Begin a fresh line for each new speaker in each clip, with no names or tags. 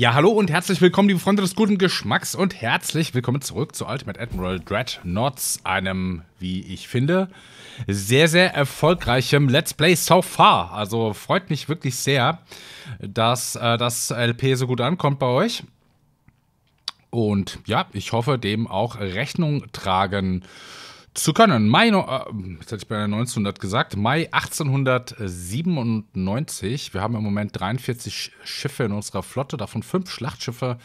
Ja, hallo und herzlich willkommen, liebe Freunde des guten Geschmacks und herzlich willkommen zurück zu Ultimate Admiral Dreadnoughts, einem, wie ich finde, sehr, sehr erfolgreichem Let's Play so far. Also freut mich wirklich sehr, dass äh, das LP so gut ankommt bei euch. Und ja, ich hoffe, dem auch Rechnung tragen zu zu können. Mai, äh, jetzt hätte ich bei 1900 gesagt, Mai 1897. Wir haben im Moment 43 Schiffe in unserer Flotte, davon fünf Schlachtschiffe,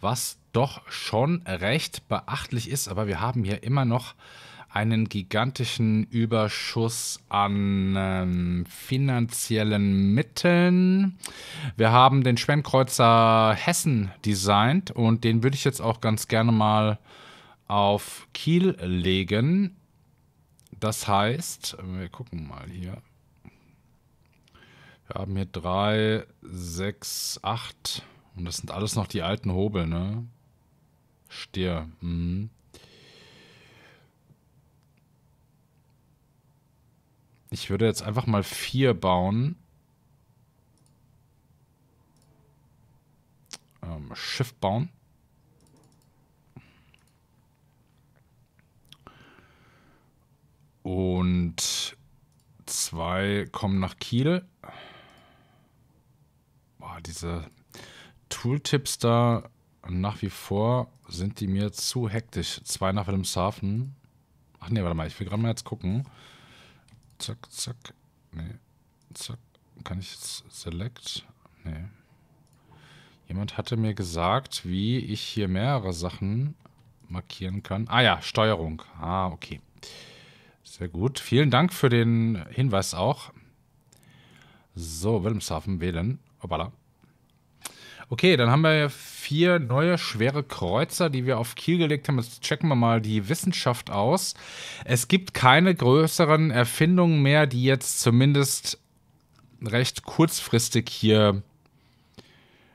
was doch schon recht beachtlich ist. Aber wir haben hier immer noch einen gigantischen Überschuss an ähm, finanziellen Mitteln. Wir haben den Schwemmkreuzer Hessen designt und den würde ich jetzt auch ganz gerne mal auf Kiel legen. Das heißt, wir gucken mal hier. Wir haben hier 3, 6, 8. Und das sind alles noch die alten Hobel, ne? Stier. Mhm. Ich würde jetzt einfach mal 4 bauen. Ähm, Schiff bauen. Und zwei kommen nach Kiel. Boah, diese Tooltips da nach wie vor sind die mir zu hektisch. Zwei nach Wilhelmshaven. Ach nee, warte mal, ich will gerade mal jetzt gucken. Zack, zack. Nee, zack. Kann ich jetzt select? Nee. Jemand hatte mir gesagt, wie ich hier mehrere Sachen markieren kann. Ah ja, Steuerung. Ah, okay. Okay. Sehr gut. Vielen Dank für den Hinweis auch. So, Wilhelmshaven wählen. Hoppala. Okay, dann haben wir vier neue schwere Kreuzer, die wir auf Kiel gelegt haben. Jetzt checken wir mal die Wissenschaft aus. Es gibt keine größeren Erfindungen mehr, die jetzt zumindest recht kurzfristig hier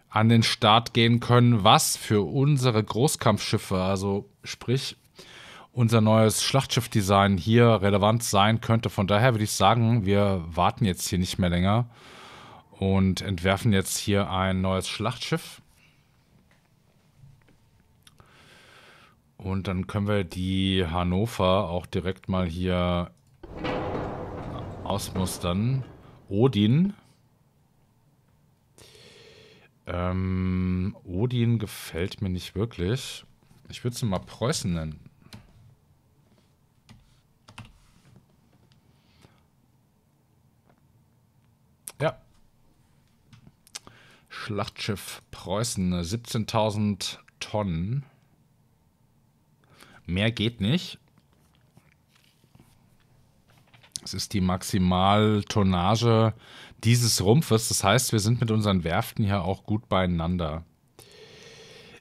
an den Start gehen können, was für unsere Großkampfschiffe, also sprich unser neues Schlachtschiffdesign hier relevant sein könnte. Von daher würde ich sagen, wir warten jetzt hier nicht mehr länger und entwerfen jetzt hier ein neues Schlachtschiff. Und dann können wir die Hannover auch direkt mal hier ausmustern. Odin. Ähm, Odin gefällt mir nicht wirklich. Ich würde sie mal Preußen nennen. Schlachtschiff Preußen, 17.000 Tonnen. Mehr geht nicht. Es ist die Maximaltonnage dieses Rumpfes. Das heißt, wir sind mit unseren Werften hier auch gut beieinander.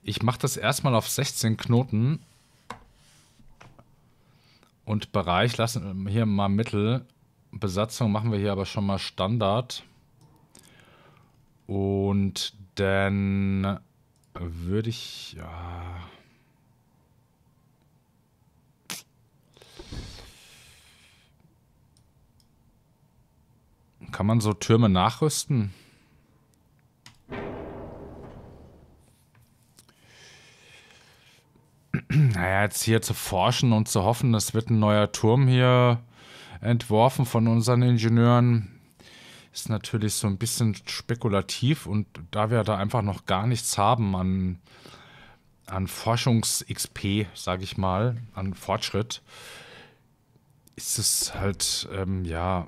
Ich mache das erstmal auf 16 Knoten. Und Bereich lassen wir hier mal Mittel. Besatzung machen wir hier aber schon mal Standard. Und dann würde ich... Ja, Kann man so Türme nachrüsten? Naja, jetzt hier zu forschen und zu hoffen, es wird ein neuer Turm hier entworfen von unseren Ingenieuren ist natürlich so ein bisschen spekulativ und da wir da einfach noch gar nichts haben an, an Forschungs-XP, sage ich mal, an Fortschritt, ist es halt, ähm, ja,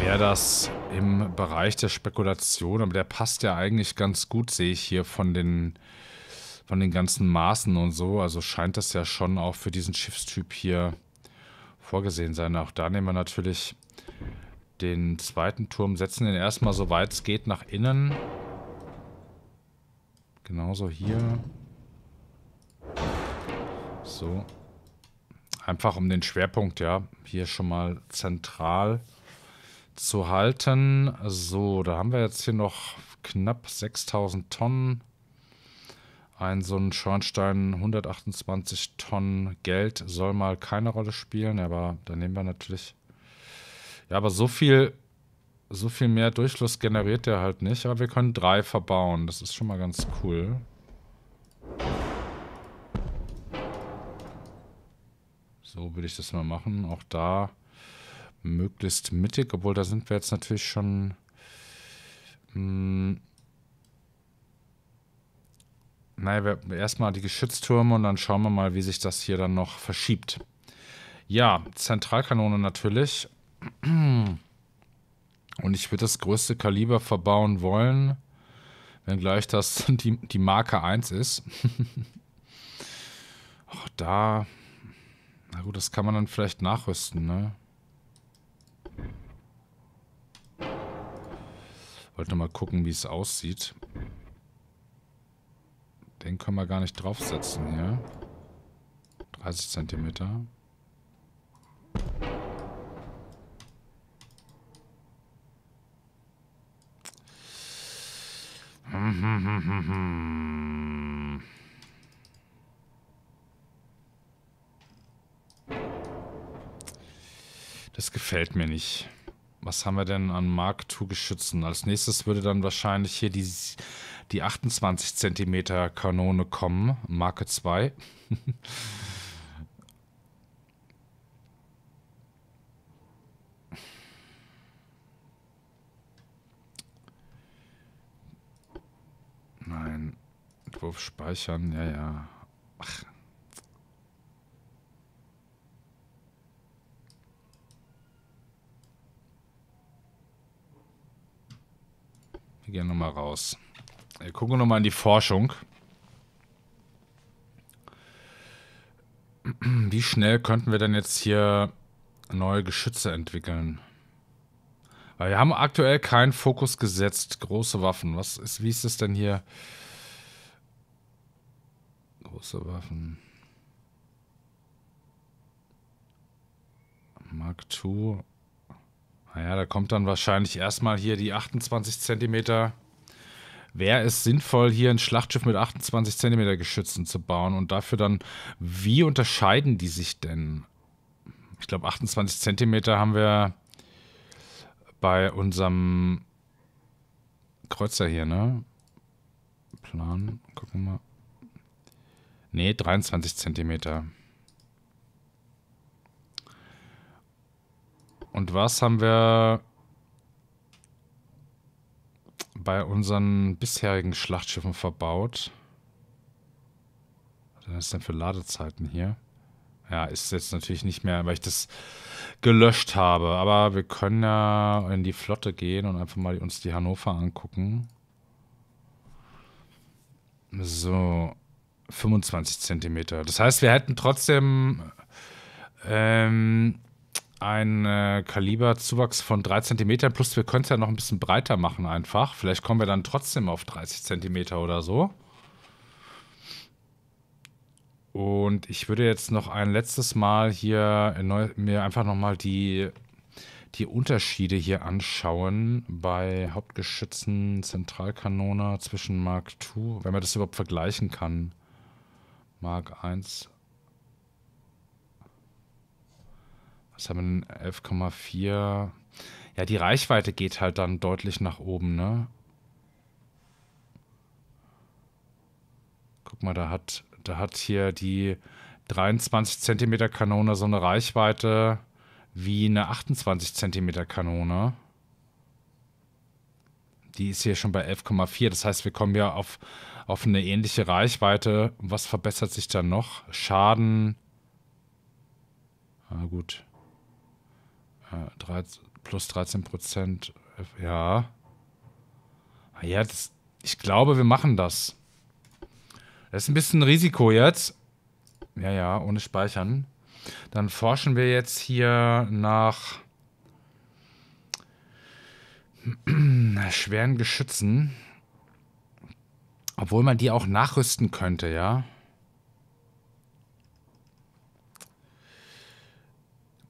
wäre das im Bereich der Spekulation, aber der passt ja eigentlich ganz gut, sehe ich hier von den, von den ganzen Maßen und so. Also scheint das ja schon auch für diesen Schiffstyp hier vorgesehen sein. Auch da nehmen wir natürlich den zweiten Turm, setzen den erstmal so weit es geht nach innen. Genauso hier. So. Einfach um den Schwerpunkt, ja, hier schon mal zentral zu halten. So, da haben wir jetzt hier noch knapp 6000 Tonnen. Ein so ein Schornstein 128 Tonnen Geld soll mal keine Rolle spielen, aber da nehmen wir natürlich. Ja, aber so viel, so viel mehr Durchfluss generiert der halt nicht. Aber wir können drei verbauen. Das ist schon mal ganz cool. So würde ich das mal machen. Auch da möglichst mittig, obwohl da sind wir jetzt natürlich schon. Mh, hm, naja, erstmal die Geschütztürme und dann schauen wir mal, wie sich das hier dann noch verschiebt. Ja, Zentralkanone natürlich. Und ich würde das größte Kaliber verbauen wollen, wenngleich das die, die Marke 1 ist. Ach, da. Na gut, das kann man dann vielleicht nachrüsten, ne? Wollte mal gucken, wie es aussieht. Den können wir gar nicht draufsetzen hier. 30 Zentimeter. Das gefällt mir nicht. Was haben wir denn an Mark II Geschützen? Als nächstes würde dann wahrscheinlich hier die die 28 cm Kanone kommen, Marke 2. Nein, Entwurf speichern, ja, ja. Ach, Wir gehen nochmal raus. Äh, gucken Wir nochmal in die Forschung. Wie schnell könnten wir denn jetzt hier neue Geschütze entwickeln? Weil wir haben aktuell keinen Fokus gesetzt. Große Waffen. Was ist, wie ist es denn hier? Große Waffen. Mark II. Naja, ah da kommt dann wahrscheinlich erstmal hier die 28 Zentimeter wäre es sinnvoll, hier ein Schlachtschiff mit 28 cm Geschützen zu bauen und dafür dann, wie unterscheiden die sich denn? Ich glaube, 28 cm haben wir bei unserem Kreuzer hier, ne? Plan, gucken wir mal. Ne, 23 cm. Und was haben wir bei unseren bisherigen Schlachtschiffen verbaut. Was ist denn für Ladezeiten hier? Ja, ist jetzt natürlich nicht mehr, weil ich das gelöscht habe. Aber wir können ja in die Flotte gehen und einfach mal uns die Hannover angucken. So, 25 Zentimeter. Das heißt, wir hätten trotzdem ähm, ein äh, Kaliberzuwachs von 3 cm, plus wir können es ja noch ein bisschen breiter machen einfach. Vielleicht kommen wir dann trotzdem auf 30 cm oder so. Und ich würde jetzt noch ein letztes Mal hier äh, mir einfach nochmal die, die Unterschiede hier anschauen bei Hauptgeschützen, Zentralkanone zwischen Mark II, wenn man das überhaupt vergleichen kann. Mark 1 was haben wir denn? 11,4. Ja, die Reichweite geht halt dann deutlich nach oben, ne? Guck mal, da hat, da hat hier die 23 Zentimeter Kanone so eine Reichweite wie eine 28 Zentimeter Kanone. Die ist hier schon bei 11,4. Das heißt, wir kommen ja auf, auf eine ähnliche Reichweite. Was verbessert sich dann noch? Schaden. Ah, gut. Äh, plus 13 Prozent. Ja. Ah, ja, das, ich glaube, wir machen das. Das ist ein bisschen Risiko jetzt. Ja, ja, ohne Speichern. Dann forschen wir jetzt hier nach schweren Geschützen. Obwohl man die auch nachrüsten könnte, ja.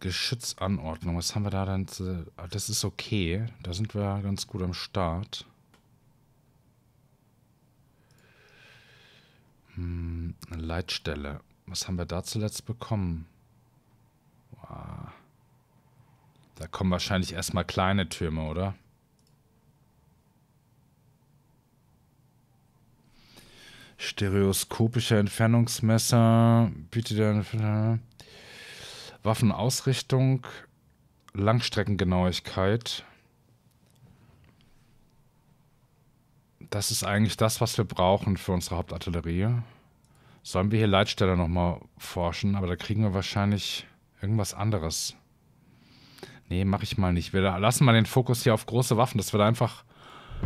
Geschützanordnung. Was haben wir da denn? Zu, ah, das ist okay. Da sind wir ganz gut am Start. Hm, Leitstelle. Was haben wir da zuletzt bekommen? Wow. Da kommen wahrscheinlich erstmal kleine Türme, oder? Stereoskopische Entfernungsmesser bietet eine Waffenausrichtung, Langstreckengenauigkeit. Das ist eigentlich das, was wir brauchen für unsere Hauptartillerie. Sollen wir hier Leitstelle nochmal forschen, aber da kriegen wir wahrscheinlich irgendwas anderes. Nee, mach ich mal nicht. Wir lassen mal den Fokus hier auf große Waffen, dass wir da einfach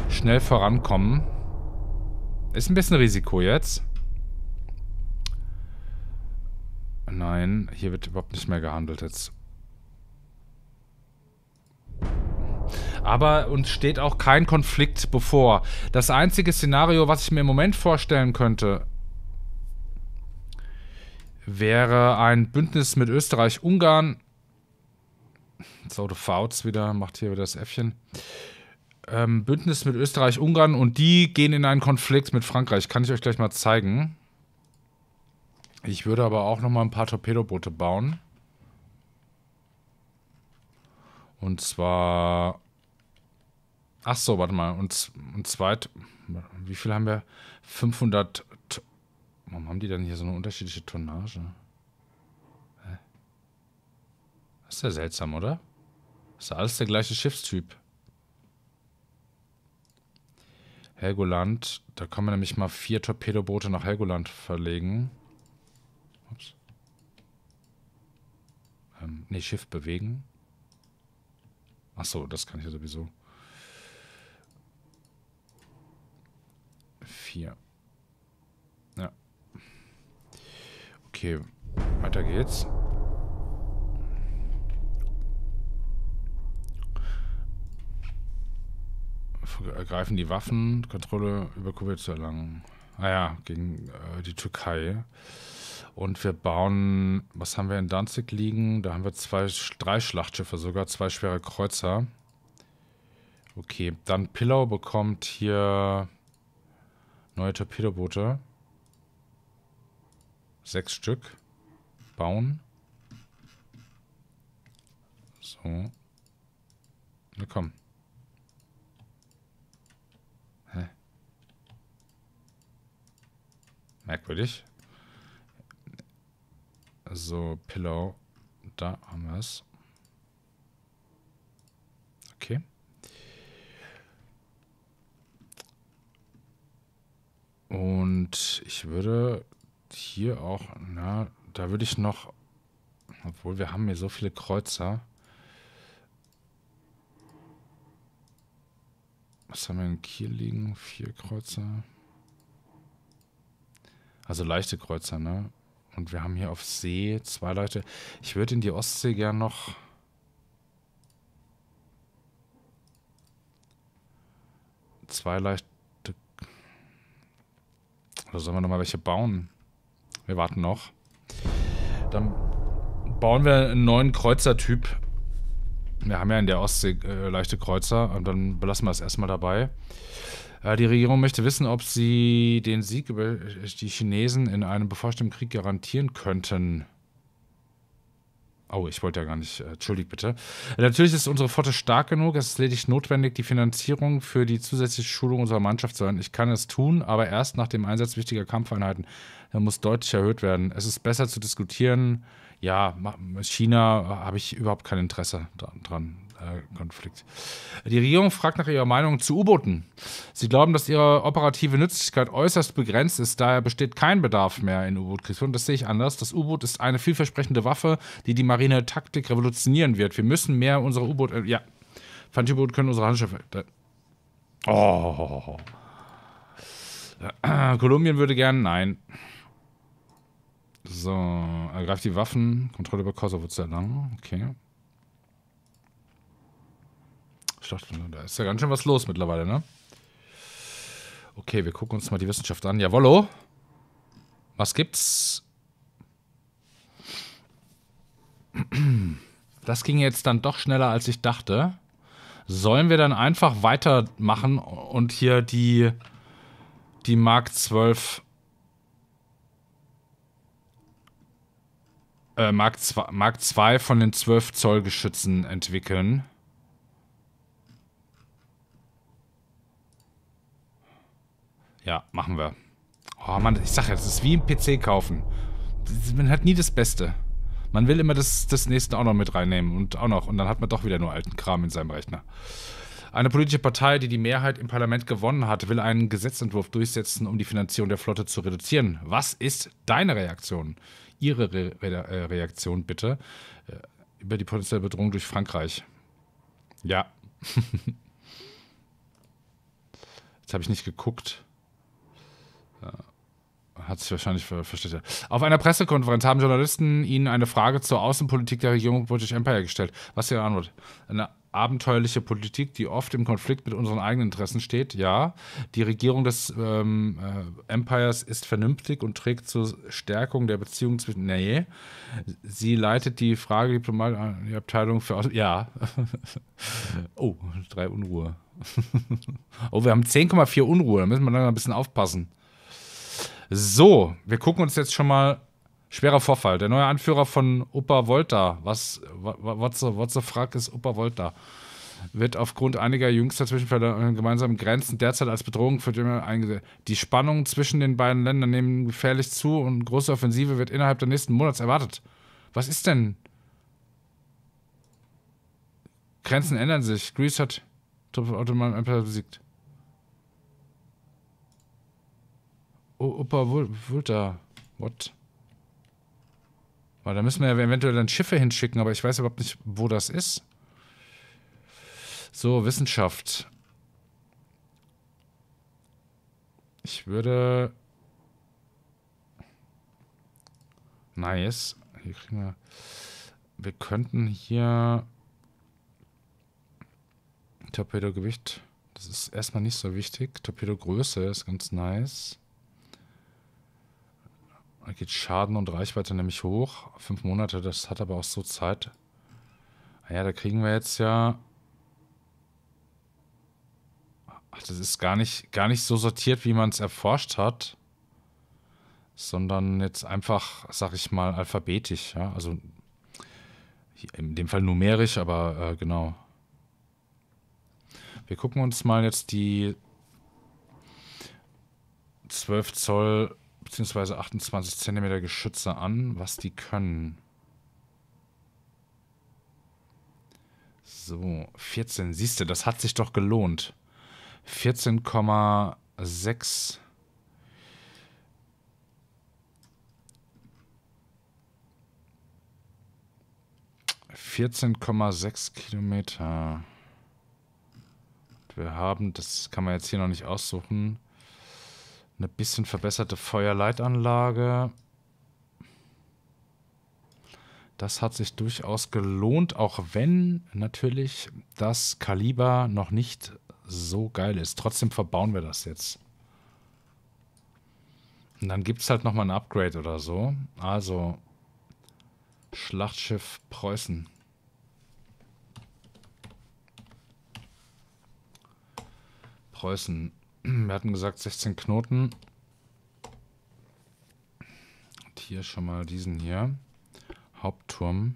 schnell vorankommen. Ist ein bisschen Risiko jetzt. Nein, hier wird überhaupt nicht mehr gehandelt jetzt. Aber uns steht auch kein Konflikt bevor. Das einzige Szenario, was ich mir im Moment vorstellen könnte, wäre ein Bündnis mit Österreich-Ungarn. So, du Fouts wieder, macht hier wieder das Äffchen. Ähm, Bündnis mit Österreich-Ungarn und die gehen in einen Konflikt mit Frankreich. Kann ich euch gleich mal zeigen. Ich würde aber auch nochmal ein paar Torpedoboote bauen. Und zwar... Ach so, warte mal. Und, und zweit... Wie viel haben wir? 500... Warum haben die denn hier so eine unterschiedliche Tonnage? Hä? Das ist ja seltsam, oder? Das ist ja alles der gleiche Schiffstyp. Helgoland. Da kann man nämlich mal vier Torpedoboote nach Helgoland verlegen. Ähm, ne, Schiff bewegen. Achso, das kann ich ja sowieso. Vier. Ja. Okay, weiter geht's. ergreifen die Waffen, Kontrolle über Kuwait zu erlangen. Ah ja, gegen äh, die Türkei. Und wir bauen, was haben wir in Danzig liegen? Da haben wir zwei, drei Schlachtschiffe sogar, zwei schwere Kreuzer. Okay, dann Pillau bekommt hier neue Torpedoboote. Sechs Stück. Bauen. So. Na komm. Hä? Merkwürdig. So, Pillow. Da haben wir es. Okay. Und ich würde hier auch, na, da würde ich noch, obwohl wir haben hier so viele Kreuzer. Was haben wir denn hier liegen? Vier Kreuzer. Also leichte Kreuzer, ne? Und wir haben hier auf See zwei Leute. Ich würde in die Ostsee gern noch... Zwei Leute... Oder sollen wir nochmal welche bauen? Wir warten noch. Dann bauen wir einen neuen Kreuzertyp. Wir haben ja in der Ostsee äh, leichte Kreuzer und dann belassen wir es erstmal dabei. Äh, die Regierung möchte wissen, ob sie den Sieg über äh, die Chinesen in einem bevorstehenden Krieg garantieren könnten. Oh, ich wollte ja gar nicht. Äh, entschuldigt bitte. Natürlich ist unsere Flotte stark genug. Es ist lediglich notwendig, die Finanzierung für die zusätzliche Schulung unserer Mannschaft zu erhöhen. Ich kann es tun, aber erst nach dem Einsatz wichtiger Kampfeinheiten. Da muss deutlich erhöht werden. Es ist besser zu diskutieren. Ja, China habe ich überhaupt kein Interesse dran. Äh, Konflikt. Die Regierung fragt nach ihrer Meinung zu U-Booten. Sie glauben, dass ihre operative Nützlichkeit äußerst begrenzt ist, daher besteht kein Bedarf mehr in U-Boot-Kriegsführung. Das sehe ich anders. Das U-Boot ist eine vielversprechende Waffe, die die marine Taktik revolutionieren wird. Wir müssen mehr unsere U-Boote. Äh, ja, Fantiboote können unsere Handschiffe. oh. Äh, Kolumbien würde gern. Nein. So, ergreift die Waffen. Kontrolle über Kosovo zu erlangen. Okay dachte, da ist ja ganz schön was los mittlerweile, ne? Okay, wir gucken uns mal die Wissenschaft an. Jawollo. Was gibt's? Das ging jetzt dann doch schneller, als ich dachte. Sollen wir dann einfach weitermachen und hier die, die Mark 12 äh, Mark 2 von den 12 Zoll Geschützen entwickeln? Ja, machen wir. Oh Mann, ich sag ja, das ist wie ein PC kaufen. Man hat nie das Beste. Man will immer das, das nächste auch noch mit reinnehmen und auch noch. Und dann hat man doch wieder nur alten Kram in seinem Rechner. Eine politische Partei, die die Mehrheit im Parlament gewonnen hat, will einen Gesetzentwurf durchsetzen, um die Finanzierung der Flotte zu reduzieren. Was ist deine Reaktion? Ihre Re Re äh, Reaktion bitte äh, über die potenzielle Bedrohung durch Frankreich. Ja. Jetzt habe ich nicht geguckt. Äh, hat sich wahrscheinlich ver versteht. Auf einer Pressekonferenz haben Journalisten Ihnen eine Frage zur Außenpolitik der Regierung British Empire gestellt. Was ist Ihre Antwort? Eine abenteuerliche Politik, die oft im Konflikt mit unseren eigenen Interessen steht. Ja, die Regierung des ähm, äh, Empires ist vernünftig und trägt zur Stärkung der Beziehungen zwischen. Nee, sie leitet die Frage Diplomat die Abteilung für. ja. oh, drei Unruhe. oh, wir haben 10,4 Unruhe, da müssen wir dann ein bisschen aufpassen. So, wir gucken uns jetzt schon mal schwerer Vorfall. Der neue Anführer von Opa Volta, was, what's the, what's the fuck ist Opa Volta? Wird aufgrund einiger jüngster Zwischenfälle und gemeinsamen Grenzen derzeit als Bedrohung für die eingesehen. Die Spannungen zwischen den beiden Ländern nehmen gefährlich zu und große Offensive wird innerhalb der nächsten Monats erwartet. Was ist denn? Grenzen ändern sich. Greece hat Automaten besiegt. Opa Vulta. What? Weil da müssen wir ja eventuell dann Schiffe hinschicken, aber ich weiß überhaupt nicht, wo das ist. So, Wissenschaft. Ich würde... Nice. Hier kriegen wir... Wir könnten hier... Torpedogewicht. Das ist erstmal nicht so wichtig. Torpedogröße ist ganz nice. Dann geht Schaden und Reichweite nämlich hoch. Fünf Monate, das hat aber auch so Zeit. Ah ja, da kriegen wir jetzt ja... Ach, das ist gar nicht, gar nicht so sortiert, wie man es erforscht hat. Sondern jetzt einfach, sag ich mal, alphabetisch. Ja? Also in dem Fall numerisch, aber äh, genau. Wir gucken uns mal jetzt die 12 Zoll bzw. 28 cm Geschütze an, was die können. So, 14. Siehst du, das hat sich doch gelohnt. 14,6 14,6 Kilometer. Wir haben, das kann man jetzt hier noch nicht aussuchen. Eine bisschen verbesserte Feuerleitanlage. Das hat sich durchaus gelohnt, auch wenn natürlich das Kaliber noch nicht so geil ist. Trotzdem verbauen wir das jetzt. Und dann gibt es halt nochmal ein Upgrade oder so. Also Schlachtschiff Preußen. Preußen hm, wir hatten gesagt 16 Knoten. Und hier schon mal diesen hier. Hauptturm.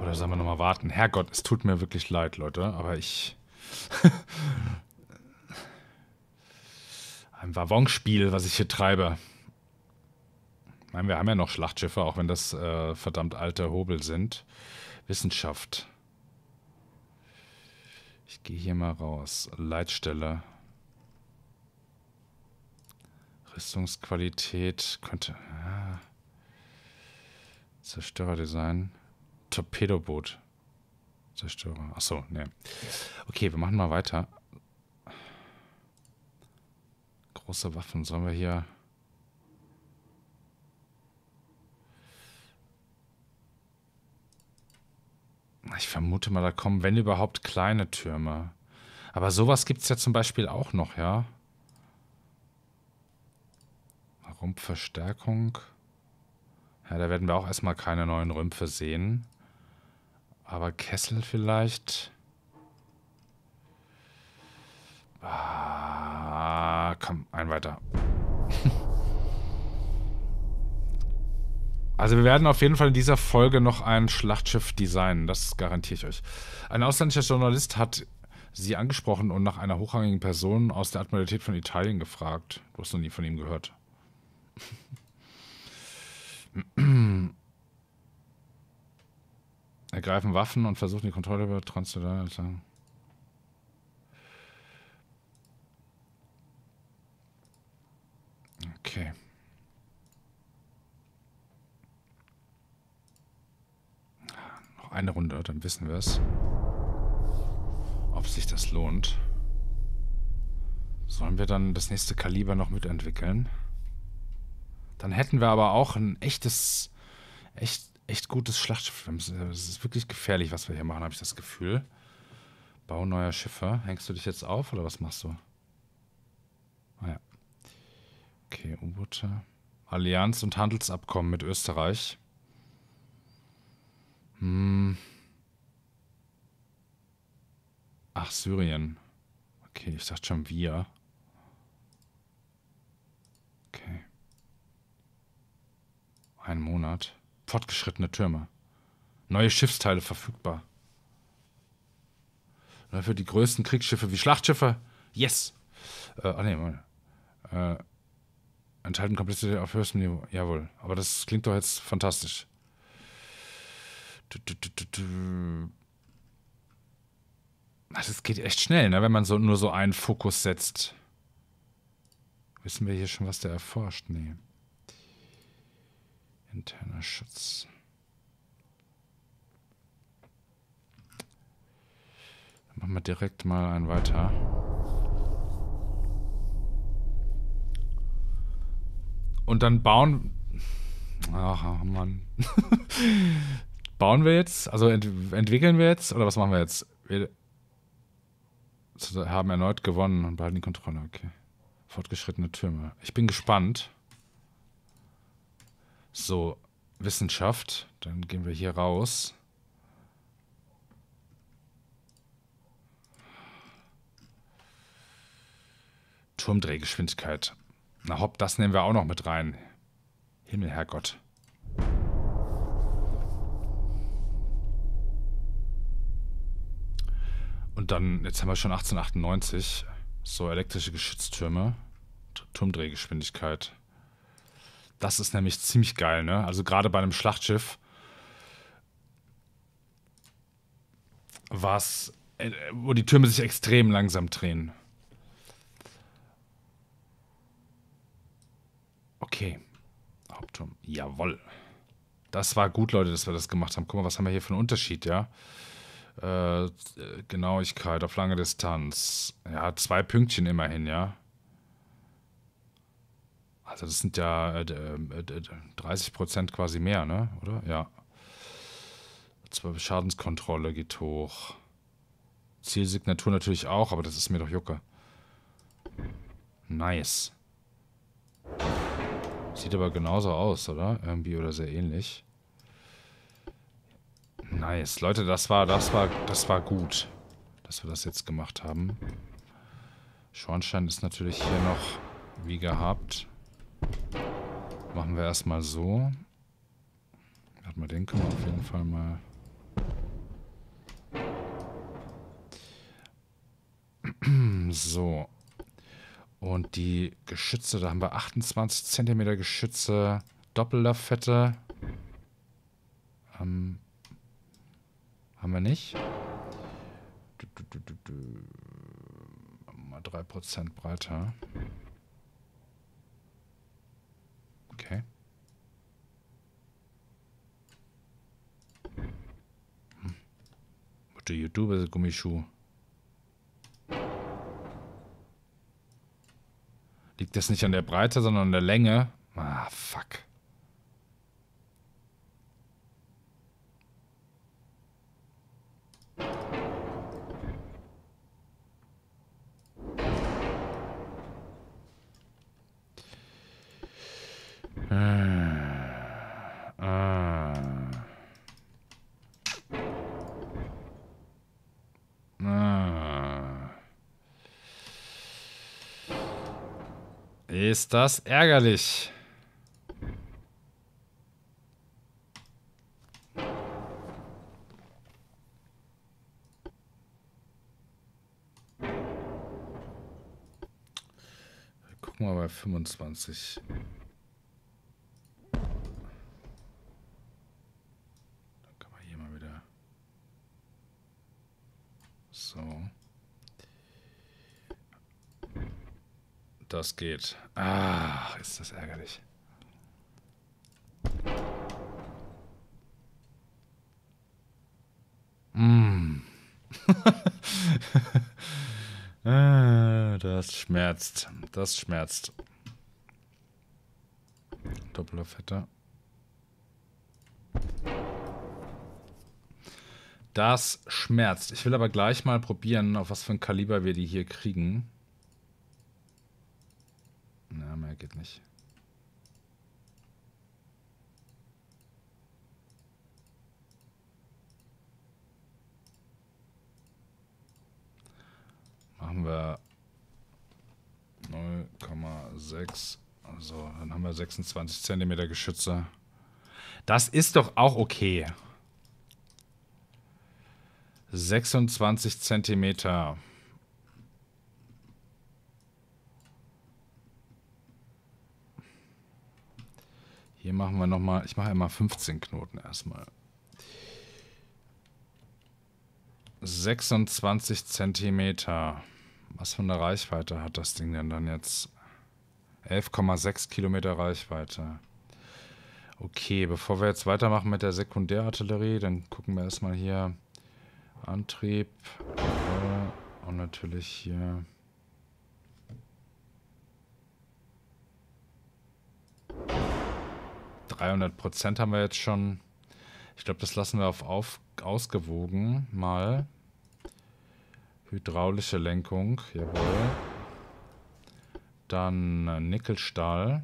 Oder sollen wir nochmal warten? Herrgott, es tut mir wirklich leid, Leute, aber ich... Ein Wavon-Spiel, was ich hier treibe. Ich meine, wir haben ja noch Schlachtschiffe, auch wenn das äh, verdammt alte Hobel sind. Wissenschaft. Ich gehe hier mal raus. Leitstelle. Rüstungsqualität könnte... Ah. Zerstörerdesign. Torpedoboot. Zerstörer. Achso, ne. Okay, wir machen mal weiter. Große Waffen. Sollen wir hier... Ich vermute mal, da kommen, wenn überhaupt, kleine Türme. Aber sowas gibt es ja zum Beispiel auch noch, ja? Rumpfverstärkung. Ja, da werden wir auch erstmal keine neuen Rümpfe sehen. Aber Kessel vielleicht. Ah, komm, ein weiter. Also wir werden auf jeden Fall in dieser Folge noch ein Schlachtschiff designen, das garantiere ich euch. Ein ausländischer Journalist hat sie angesprochen und nach einer hochrangigen Person aus der Admiralität von Italien gefragt. Du hast noch nie von ihm gehört. Ergreifen Waffen und versuchen die Kontrolle über Transnodal. Okay. eine Runde, dann wissen wir es. Ob sich das lohnt. Sollen wir dann das nächste Kaliber noch mitentwickeln? Dann hätten wir aber auch ein echtes, echt, echt gutes Schlachtschiff. Es ist wirklich gefährlich, was wir hier machen, habe ich das Gefühl. Bau neuer Schiffe. Hängst du dich jetzt auf oder was machst du? Ah ja. Okay, U-Boote. Allianz und Handelsabkommen mit Österreich. Hm. Ach, Syrien. Okay, ich dachte schon wir. Okay. Ein Monat. Fortgeschrittene Türme. Neue Schiffsteile verfügbar. Dafür die größten Kriegsschiffe wie Schlachtschiffe. Yes! Äh, ah, ne, mal. Äh, enthalten Komplexität auf höchstem Niveau. Jawohl. Aber das klingt doch jetzt fantastisch. Das geht echt schnell, ne? wenn man so, nur so einen Fokus setzt. Wissen wir hier schon, was der erforscht? Nee. Interner Schutz. Dann machen wir direkt mal einen weiter. Und dann bauen... Ach, oh Mann. bauen wir jetzt? Also ent entwickeln wir jetzt oder was machen wir jetzt? Wir haben erneut gewonnen und behalten die Kontrolle. Okay. Fortgeschrittene Türme. Ich bin gespannt. So, Wissenschaft. Dann gehen wir hier raus. Turmdrehgeschwindigkeit. Na hopp, das nehmen wir auch noch mit rein. Himmel, Herrgott. Und dann, jetzt haben wir schon 1898, so elektrische Geschütztürme, Turmdrehgeschwindigkeit. Das ist nämlich ziemlich geil, ne? Also gerade bei einem Schlachtschiff, was, äh, wo die Türme sich extrem langsam drehen. Okay. Hauptturm. Jawoll. Das war gut, Leute, dass wir das gemacht haben. Guck mal, was haben wir hier für einen Unterschied, ja? Äh, Genauigkeit auf lange Distanz. Ja, zwei Pünktchen immerhin, ja. Also das sind ja äh, 30 äh, quasi mehr, ne? Oder? Ja. Schadenskontrolle geht hoch. Zielsignatur natürlich auch, aber das ist mir doch Jucke. Nice. Sieht aber genauso aus, oder? Irgendwie oder sehr ähnlich. Nice. Leute, das war, das war, das war gut, dass wir das jetzt gemacht haben. Schornstein ist natürlich hier noch wie gehabt. Machen wir erstmal so. Warte mal, den können wir auf jeden Fall mal... So. Und die Geschütze, da haben wir 28 cm Geschütze, Doppellaffette. Ähm, haben wir nicht. Mal 3% breiter. Okay. Hm. What do you do with a Gummischuh? Liegt das nicht an der Breite, sondern an der Länge? Ah, fuck. Äh, äh. Äh. Ist das ärgerlich. Gucken wir mal bei 25. das geht. Ach, ist das ärgerlich. Mm. Ah, das schmerzt. Das schmerzt. Doppelter Fetter. Das schmerzt. Ich will aber gleich mal probieren, auf was für ein Kaliber wir die hier kriegen. 26 cm Geschütze. Das ist doch auch okay. 26 Zentimeter. Hier machen wir nochmal, ich mache immer 15 Knoten erstmal. 26 Zentimeter. Was für eine Reichweite hat das Ding denn dann jetzt? 11,6 Kilometer Reichweite. Okay, bevor wir jetzt weitermachen mit der Sekundärartillerie, dann gucken wir erstmal hier Antrieb äh, und natürlich hier... Prozent haben wir jetzt schon. Ich glaube, das lassen wir auf, auf ausgewogen mal. Hydraulische Lenkung, jawohl. Dann äh, Nickelstahl.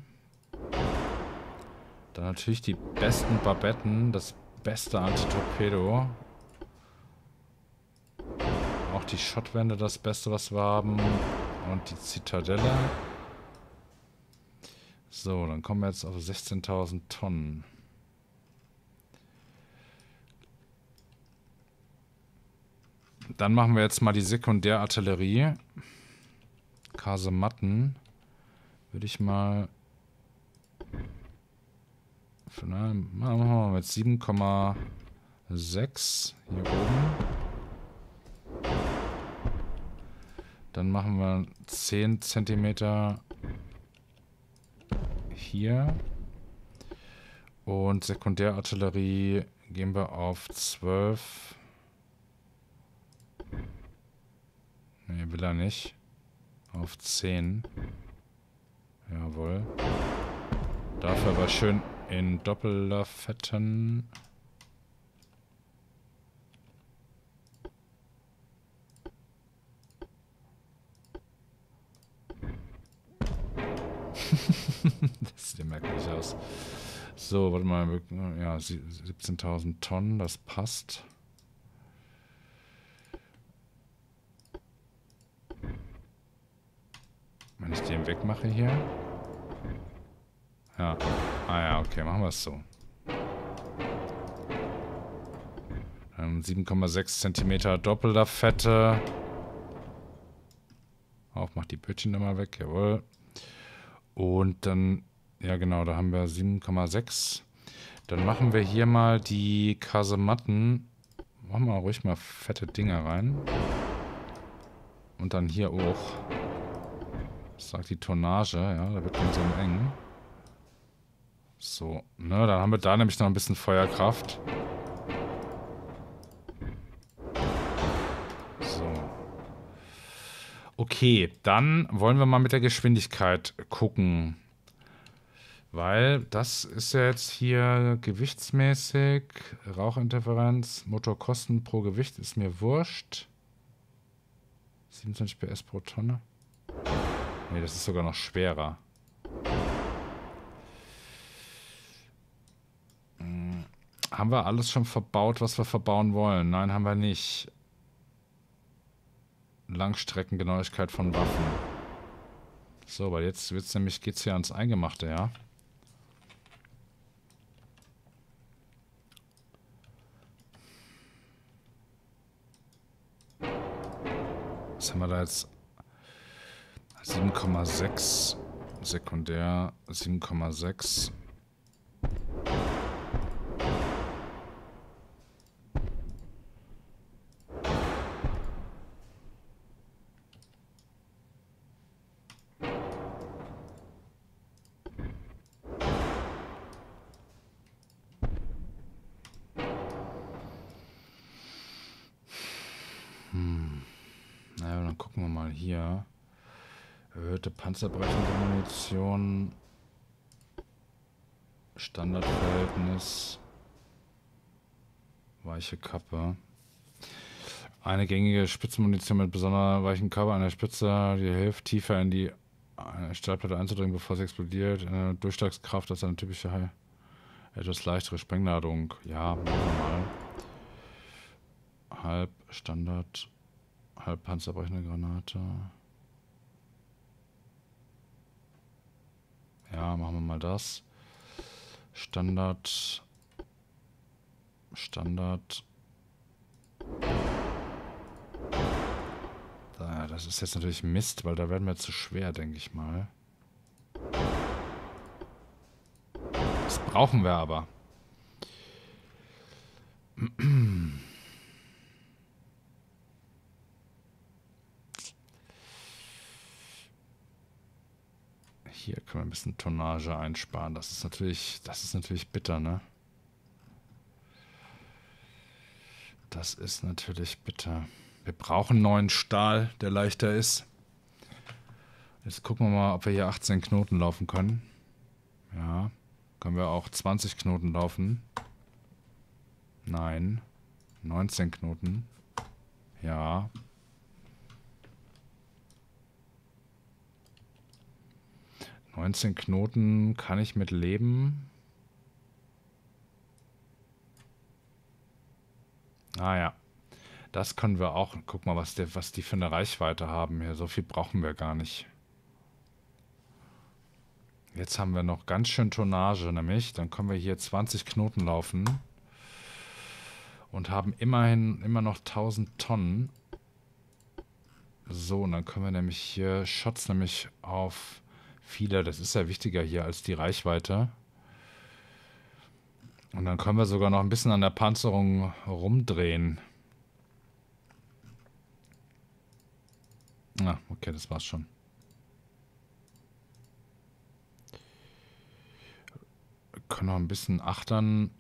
Dann natürlich die besten Barbetten, das beste Antitorpedo. Auch die Schottwände das Beste, was wir haben. Und die Zitadelle. So, dann kommen wir jetzt auf 16.000 Tonnen. Dann machen wir jetzt mal die Sekundärartillerie. Kasematten würde ich mal... Für, na, machen wir mal mit 7,6 hier oben. Dann machen wir 10 cm hier. Und Sekundärartillerie gehen wir auf 12. Ne, will er nicht. Auf 10. Jawohl. Dafür aber schön in doppelter fetten. das sieht ja merkwürdig aus. So, warte mal. Ja, 17.000 Tonnen, das passt. Wenn ich den wegmache hier. Ja. Ah ja, okay, machen wir es so. 7,6 cm ähm, doppelter Fette. Auf, macht die Pötchen immer weg, jawohl. Und dann, ja genau, da haben wir 7,6. Dann machen wir hier mal die Kasematten. Machen wir ruhig mal fette Dinger rein. Und dann hier auch sagt die Tonnage, ja, da wird langsam eng. So, ne, dann haben wir da nämlich noch ein bisschen Feuerkraft. So. Okay, dann wollen wir mal mit der Geschwindigkeit gucken. Weil das ist ja jetzt hier gewichtsmäßig, Rauchinterferenz, Motorkosten pro Gewicht ist mir wurscht. 27 PS pro Tonne. Ne, das ist sogar noch schwerer. Hm, haben wir alles schon verbaut, was wir verbauen wollen? Nein, haben wir nicht. Langstreckengenauigkeit von Waffen. So, weil jetzt wird's nämlich, geht's hier ans Eingemachte, ja? Was haben wir da jetzt 7,6 sekundär, 7,6 panzerbrechende Munition. Standardverhältnis. Weiche Kappe. Eine gängige Spitzenmunition mit besonderer weichen Kappe an der Spitze, die hilft, tiefer in die äh, Stahlplatte einzudringen, bevor sie explodiert. Eine Durchschlagskraft ist eine typische Etwas leichtere Sprengladung. Ja, machen wir mal. Halb Standard, halb panzerbrechende Granate. Ja, machen wir mal das. Standard. Standard. Da, das ist jetzt natürlich Mist, weil da werden wir zu schwer, denke ich mal. Das brauchen wir aber. Hier können wir ein bisschen Tonnage einsparen. Das ist natürlich, das ist natürlich bitter, ne? Das ist natürlich bitter. Wir brauchen neuen Stahl, der leichter ist. Jetzt gucken wir mal, ob wir hier 18 Knoten laufen können. Ja. Können wir auch 20 Knoten laufen? Nein. 19 Knoten. Ja. 19 Knoten kann ich mit leben. Ah ja. Das können wir auch. Guck mal, was, der, was die für eine Reichweite haben hier. So viel brauchen wir gar nicht. Jetzt haben wir noch ganz schön Tonnage, nämlich. Dann können wir hier 20 Knoten laufen. Und haben immerhin immer noch 1000 Tonnen. So, und dann können wir nämlich hier Shots nämlich auf viele, das ist ja wichtiger hier als die Reichweite. Und dann können wir sogar noch ein bisschen an der Panzerung rumdrehen. Ah, okay, das war's schon. Wir können noch ein bisschen achtern,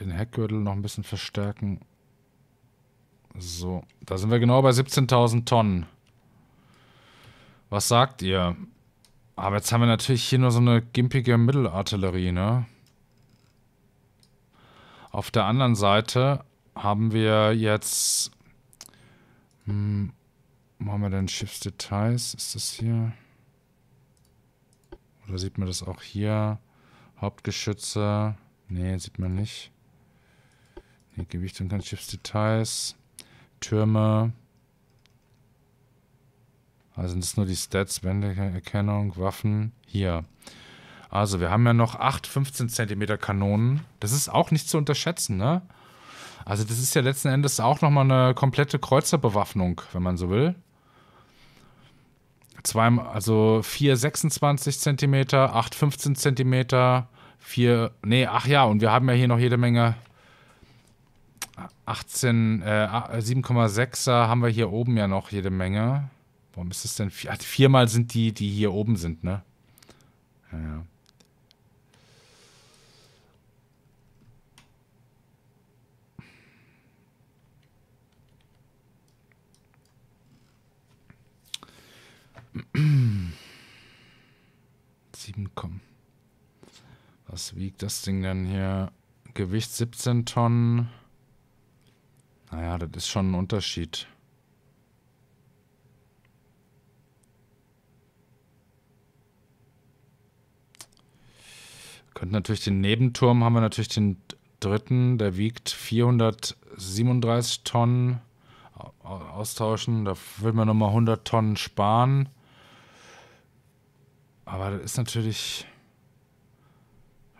den Heckgürtel noch ein bisschen verstärken. So, da sind wir genau bei 17.000 Tonnen. Was sagt ihr? Aber jetzt haben wir natürlich hier nur so eine gimpige Mittelartillerie, ne? Auf der anderen Seite haben wir jetzt... Hm, machen wir denn Schiffsdetails? Ist das hier? Oder sieht man das auch hier? Hauptgeschütze? Ne, sieht man nicht. Ne, Gewicht und ganz Schiffsdetails. Türme. Also das ist nur die Stats, Wendeerkennung, Waffen. Hier. Also wir haben ja noch 8 15 cm Kanonen. Das ist auch nicht zu unterschätzen, ne? Also das ist ja letzten Endes auch nochmal eine komplette Kreuzerbewaffnung, wenn man so will. Zwei, also 4 26 cm, 8 15 cm, 4, nee, ach ja, und wir haben ja hier noch jede Menge 18, äh, 7,6er haben wir hier oben ja noch jede Menge. Warum ist das denn? viermal sind die, die hier oben sind, ne? Ja. Sieben kommen. Was wiegt das Ding denn hier? Gewicht 17 Tonnen. Naja, das ist schon ein Unterschied. könnten natürlich den Nebenturm, haben wir natürlich den dritten, der wiegt 437 Tonnen austauschen. Da will man nochmal 100 Tonnen sparen. Aber das ist natürlich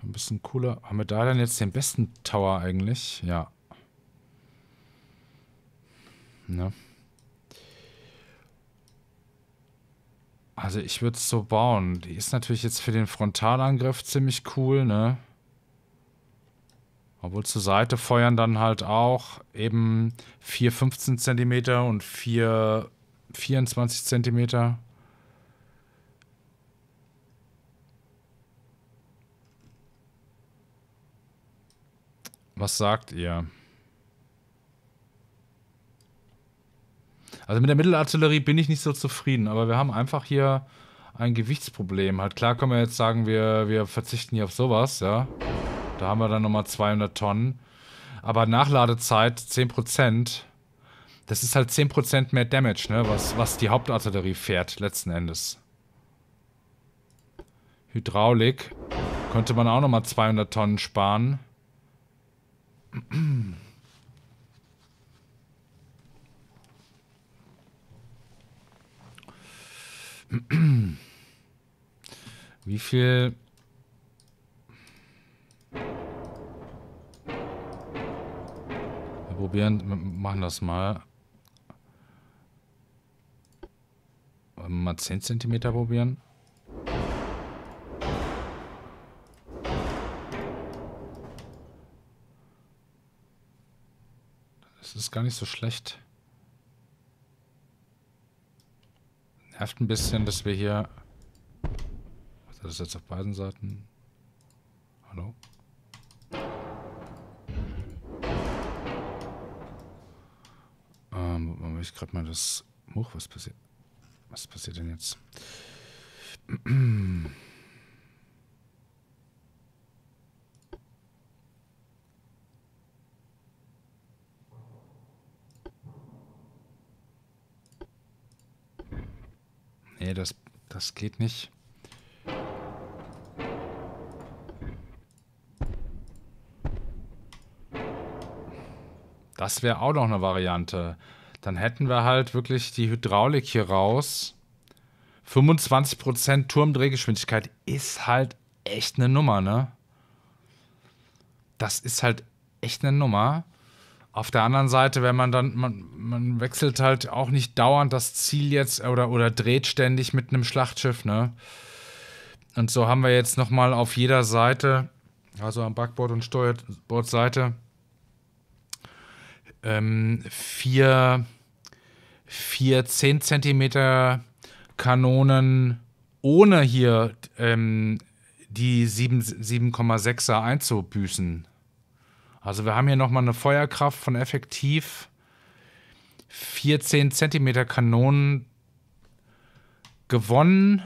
ein bisschen cooler. Haben wir da dann jetzt den besten Tower eigentlich? Ja. Ne? Also ich würde es so bauen. Die ist natürlich jetzt für den Frontalangriff ziemlich cool, ne? Obwohl zur Seite feuern dann halt auch eben 4 15 cm und 4 24 cm. Was sagt ihr? Also mit der Mittelartillerie bin ich nicht so zufrieden, aber wir haben einfach hier ein Gewichtsproblem. Halt klar können wir jetzt sagen, wir, wir verzichten hier auf sowas, ja. Da haben wir dann nochmal 200 Tonnen. Aber Nachladezeit 10%. Das ist halt 10% mehr Damage, ne? Was, was die Hauptartillerie fährt, letzten Endes. Hydraulik. Könnte man auch nochmal 200 Tonnen sparen. Wie viel... Wir probieren, wir machen das mal. Mal 10 cm probieren. Das ist gar nicht so schlecht. nervt ein bisschen, dass wir hier... Was ist das jetzt auf beiden Seiten? Hallo? Ähm, man möchte gerade mal das... Huch, was passiert? Was passiert denn jetzt? nee, das, das geht nicht. Das wäre auch noch eine Variante. Dann hätten wir halt wirklich die Hydraulik hier raus. 25% Turmdrehgeschwindigkeit ist halt echt eine Nummer, ne? Das ist halt echt eine Nummer. Auf der anderen Seite, wenn man dann, man, man wechselt halt auch nicht dauernd das Ziel jetzt oder, oder dreht ständig mit einem Schlachtschiff, ne? Und so haben wir jetzt nochmal auf jeder Seite, also am Backbord und Steuerbordseite, ähm, vier, vier 10 cm Kanonen ohne hier ähm, die 7,6er einzubüßen. Also wir haben hier nochmal eine Feuerkraft von effektiv 14 Zentimeter Kanonen gewonnen.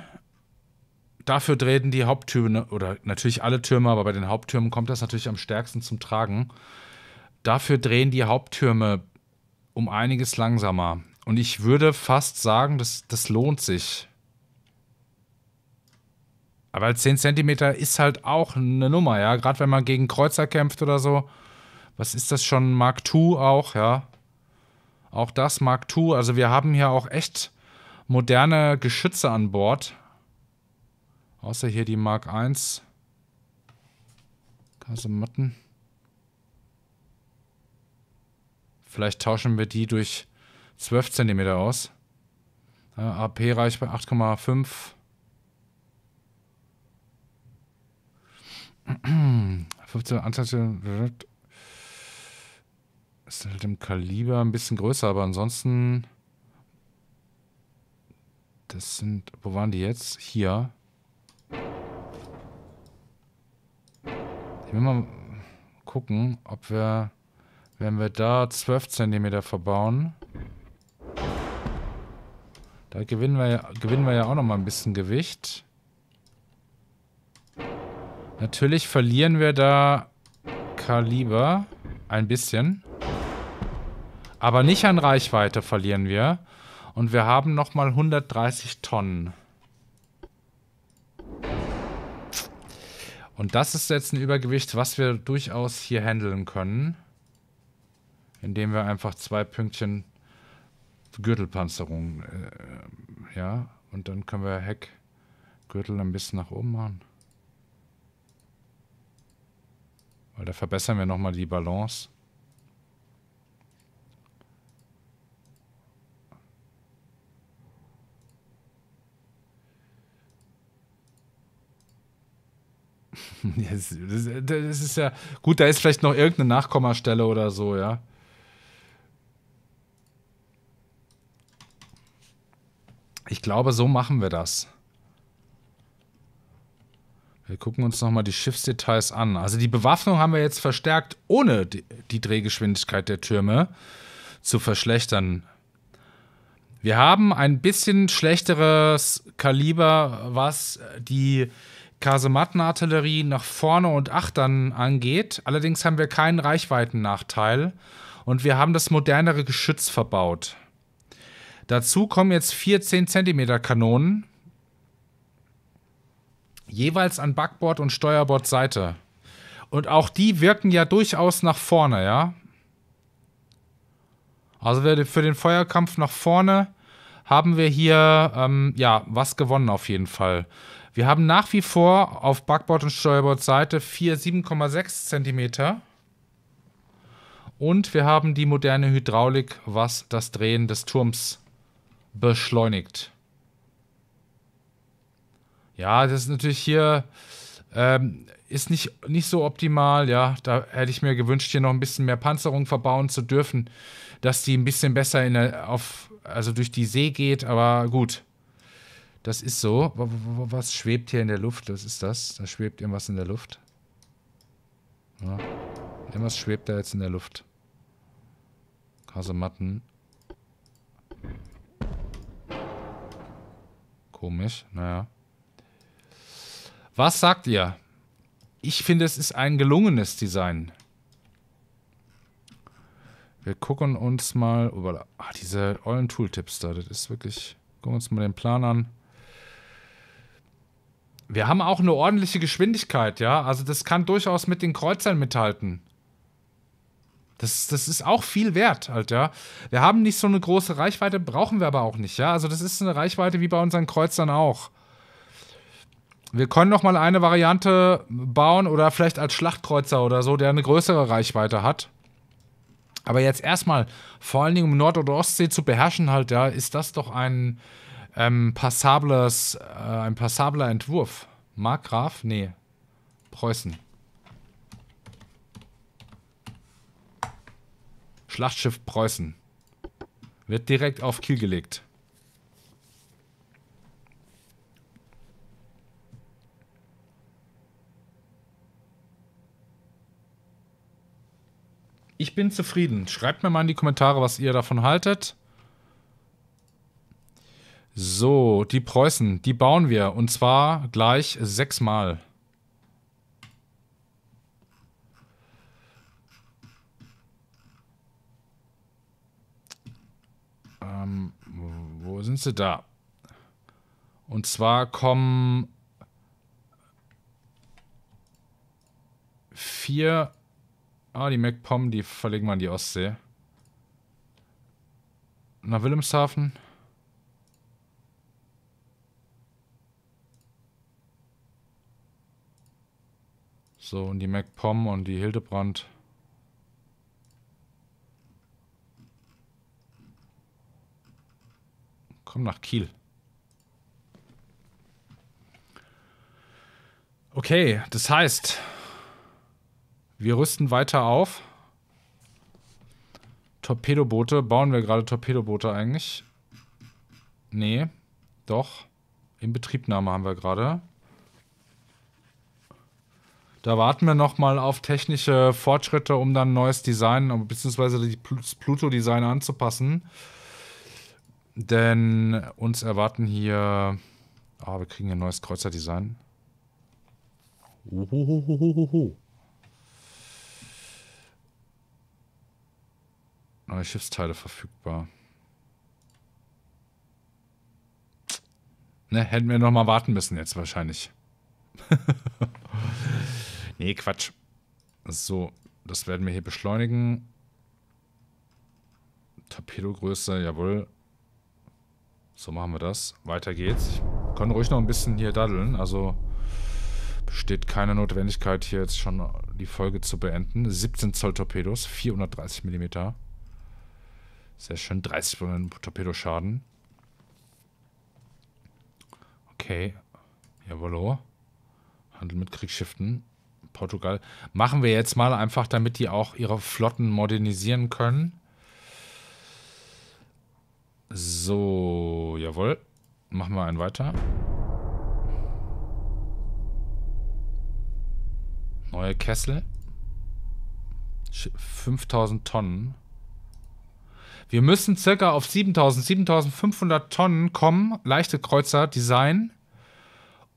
Dafür drehten die Haupttürme, oder natürlich alle Türme, aber bei den Haupttürmen kommt das natürlich am stärksten zum Tragen. Dafür drehen die Haupttürme um einiges langsamer. Und ich würde fast sagen, das, das lohnt sich. Aber 10 cm ist halt auch eine Nummer, ja. Gerade wenn man gegen Kreuzer kämpft oder so was ist das schon? Mark II auch, ja. Auch das Mark II. Also wir haben hier auch echt moderne Geschütze an Bord. Außer hier die Mark I. Kasematten. Vielleicht tauschen wir die durch 12 cm aus. Äh, AP reicht bei 8,5. 15 Ist halt im Kaliber ein bisschen größer, aber ansonsten. Das sind. Wo waren die jetzt? Hier. Ich will mal gucken, ob wir. Wenn wir da 12 cm verbauen. Da gewinnen wir, ja, gewinnen wir ja auch nochmal ein bisschen Gewicht. Natürlich verlieren wir da Kaliber ein bisschen. Aber nicht an Reichweite verlieren wir. Und wir haben nochmal 130 Tonnen. Und das ist jetzt ein Übergewicht, was wir durchaus hier handeln können. Indem wir einfach zwei Pünktchen Gürtelpanzerung, äh, ja, und dann können wir Heckgürtel ein bisschen nach oben machen. Weil da verbessern wir nochmal die Balance. Das, das ist ja. Gut, da ist vielleicht noch irgendeine Nachkommastelle oder so, ja. Ich glaube, so machen wir das. Wir gucken uns nochmal die Schiffsdetails an. Also die Bewaffnung haben wir jetzt verstärkt, ohne die Drehgeschwindigkeit der Türme zu verschlechtern. Wir haben ein bisschen schlechteres Kaliber, was die Kasematten-Artillerie nach vorne und Achtern angeht. Allerdings haben wir keinen Reichweitennachteil und wir haben das modernere Geschütz verbaut. Dazu kommen jetzt vier 10 cm Kanonen, jeweils an Backbord und Steuerbordseite. Und auch die wirken ja durchaus nach vorne, ja? Also für den Feuerkampf nach vorne haben wir hier ähm, ja was gewonnen auf jeden Fall. Wir haben nach wie vor auf Backbord und Steuerbordseite 4 7,6 cm. Und wir haben die moderne Hydraulik, was das Drehen des Turms beschleunigt. Ja, das ist natürlich hier ähm, ist nicht, nicht so optimal. Ja, da hätte ich mir gewünscht, hier noch ein bisschen mehr Panzerung verbauen zu dürfen, dass die ein bisschen besser in der, auf, also durch die See geht. Aber gut, das ist so. Was schwebt hier in der Luft? Was ist das? Da schwebt irgendwas in der Luft. Ja. Irgendwas schwebt da jetzt in der Luft. Kasematten. Komisch, naja. Was sagt ihr? Ich finde, es ist ein gelungenes Design. Wir gucken uns mal... Oh, ah, diese ollen Tooltips da, das ist wirklich... Gucken wir uns mal den Plan an. Wir haben auch eine ordentliche Geschwindigkeit, ja. Also das kann durchaus mit den Kreuzern mithalten. Das, das ist auch viel wert, halt, ja. Wir haben nicht so eine große Reichweite, brauchen wir aber auch nicht, ja. Also das ist eine Reichweite wie bei unseren Kreuzern auch. Wir können noch mal eine Variante bauen oder vielleicht als Schlachtkreuzer oder so, der eine größere Reichweite hat. Aber jetzt erstmal, vor allen Dingen um Nord- oder Ostsee zu beherrschen, halt, ja, ist das doch ein, ähm, passables, äh, ein passabler Entwurf. Markgraf? Nee. Preußen. Schlachtschiff Preußen. Wird direkt auf Kiel gelegt. Ich bin zufrieden. Schreibt mir mal in die Kommentare, was ihr davon haltet. So, die Preußen, die bauen wir. Und zwar gleich sechsmal. Ähm, wo sind sie da? Und zwar kommen vier. Ah, die MacPom, die verlegen wir in die Ostsee. Nach Wilhelmshaven. So, und die MacPom und die Hildebrand. Komm nach Kiel. Okay, das heißt, wir rüsten weiter auf. Torpedoboote. Bauen wir gerade Torpedoboote eigentlich? Nee, doch. Inbetriebnahme haben wir gerade. Da warten wir nochmal auf technische Fortschritte, um dann ein neues Design, beziehungsweise das Pluto-Design anzupassen. Denn uns erwarten hier. Ah, oh, wir kriegen hier ein neues Kreuzer-Design. Neue Schiffsteile verfügbar. Ne, hätten wir nochmal warten müssen jetzt wahrscheinlich. Nee, Quatsch. So, das werden wir hier beschleunigen. Torpedogröße, jawohl. So machen wir das. Weiter geht's. Ich können ruhig noch ein bisschen hier daddeln. Also besteht keine Notwendigkeit, hier jetzt schon die Folge zu beenden. 17 Zoll Torpedos, 430 Millimeter. Sehr schön, 30 Torpedoschaden. Okay, jawollo. Handel mit Kriegsschiffen. Portugal, machen wir jetzt mal einfach, damit die auch ihre Flotten modernisieren können. So, jawohl. Machen wir einen weiter. Neue Kessel. 5000 Tonnen. Wir müssen circa auf 7000, 7500 Tonnen kommen. Leichte Kreuzer, Design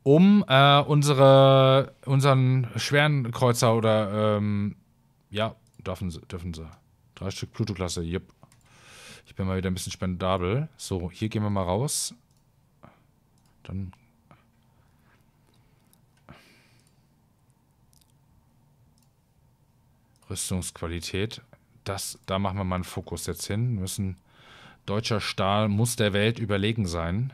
um äh, unsere, unseren schweren Kreuzer oder, ähm, ja, dürfen sie, dürfen sie. Drei Stück Pluto-Klasse, yep. Ich bin mal wieder ein bisschen spendabel. So, hier gehen wir mal raus. Dann Rüstungsqualität. Das, da machen wir mal einen Fokus jetzt hin. müssen deutscher Stahl muss der Welt überlegen sein.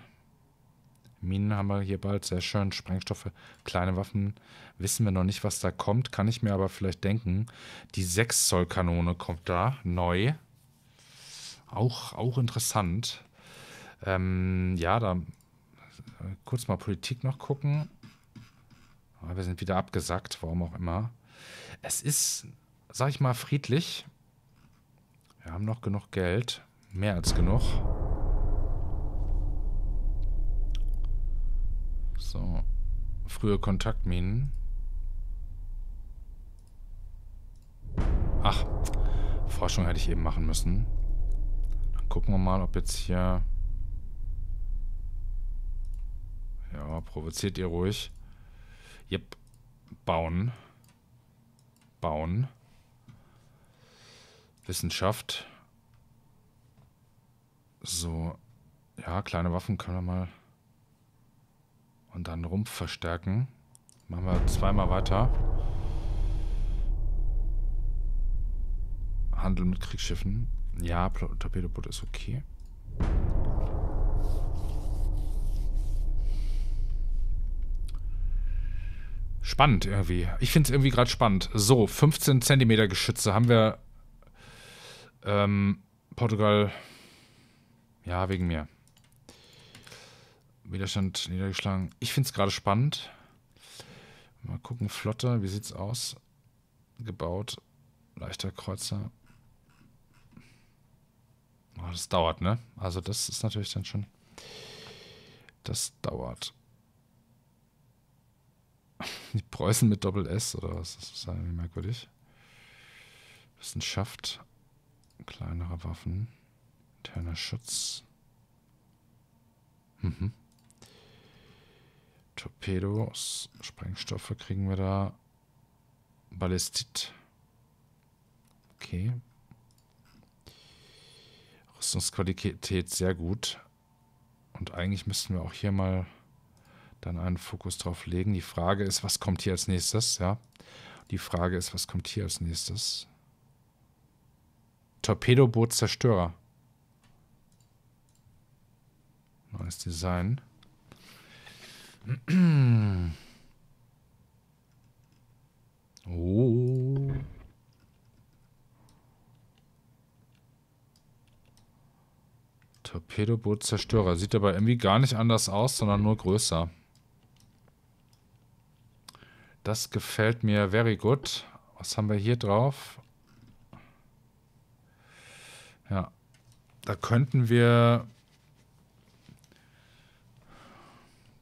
Minen haben wir hier bald, sehr schön. Sprengstoffe, kleine Waffen. Wissen wir noch nicht, was da kommt, kann ich mir aber vielleicht denken. Die 6 Zoll Kanone kommt da, neu. Auch, auch interessant. Ähm, ja, da kurz mal Politik noch gucken. Ah, wir sind wieder abgesackt, warum auch immer. Es ist, sag ich mal, friedlich. Wir haben noch genug Geld. Mehr als genug. So. Frühe Kontaktminen. Ach, Forschung hätte ich eben machen müssen. Dann gucken wir mal, ob jetzt hier... Ja, provoziert ihr ruhig. Yep. Bauen. Bauen. Wissenschaft. So. Ja, kleine Waffen können wir mal... Und dann Rumpf verstärken. Machen wir zweimal weiter. Handel mit Kriegsschiffen. Ja, Torpedoboot ist okay. Spannend irgendwie. Ich finde es irgendwie gerade spannend. So, 15 Zentimeter Geschütze haben wir. Ähm, Portugal. Ja, wegen mir. Widerstand niedergeschlagen. Ich finde es gerade spannend. Mal gucken, Flotte, wie sieht's aus? Gebaut, leichter Kreuzer. Oh, das dauert, ne? Also das ist natürlich dann schon... Das dauert. Die Preußen mit Doppel-S oder was? Das ist irgendwie merkwürdig. Wissenschaft, kleinere Waffen, interner Schutz. Mhm. Torpedos, Sprengstoffe kriegen wir da. Ballistit. Okay. Rüstungsqualität sehr gut. Und eigentlich müssten wir auch hier mal dann einen Fokus drauf legen. Die Frage ist, was kommt hier als nächstes? Ja. Die Frage ist, was kommt hier als nächstes? Torpedoboot Zerstörer. Neues Design. Oh. Torpedoboot Zerstörer. Sieht aber irgendwie gar nicht anders aus, sondern nur größer. Das gefällt mir very good. Was haben wir hier drauf? Ja. Da könnten wir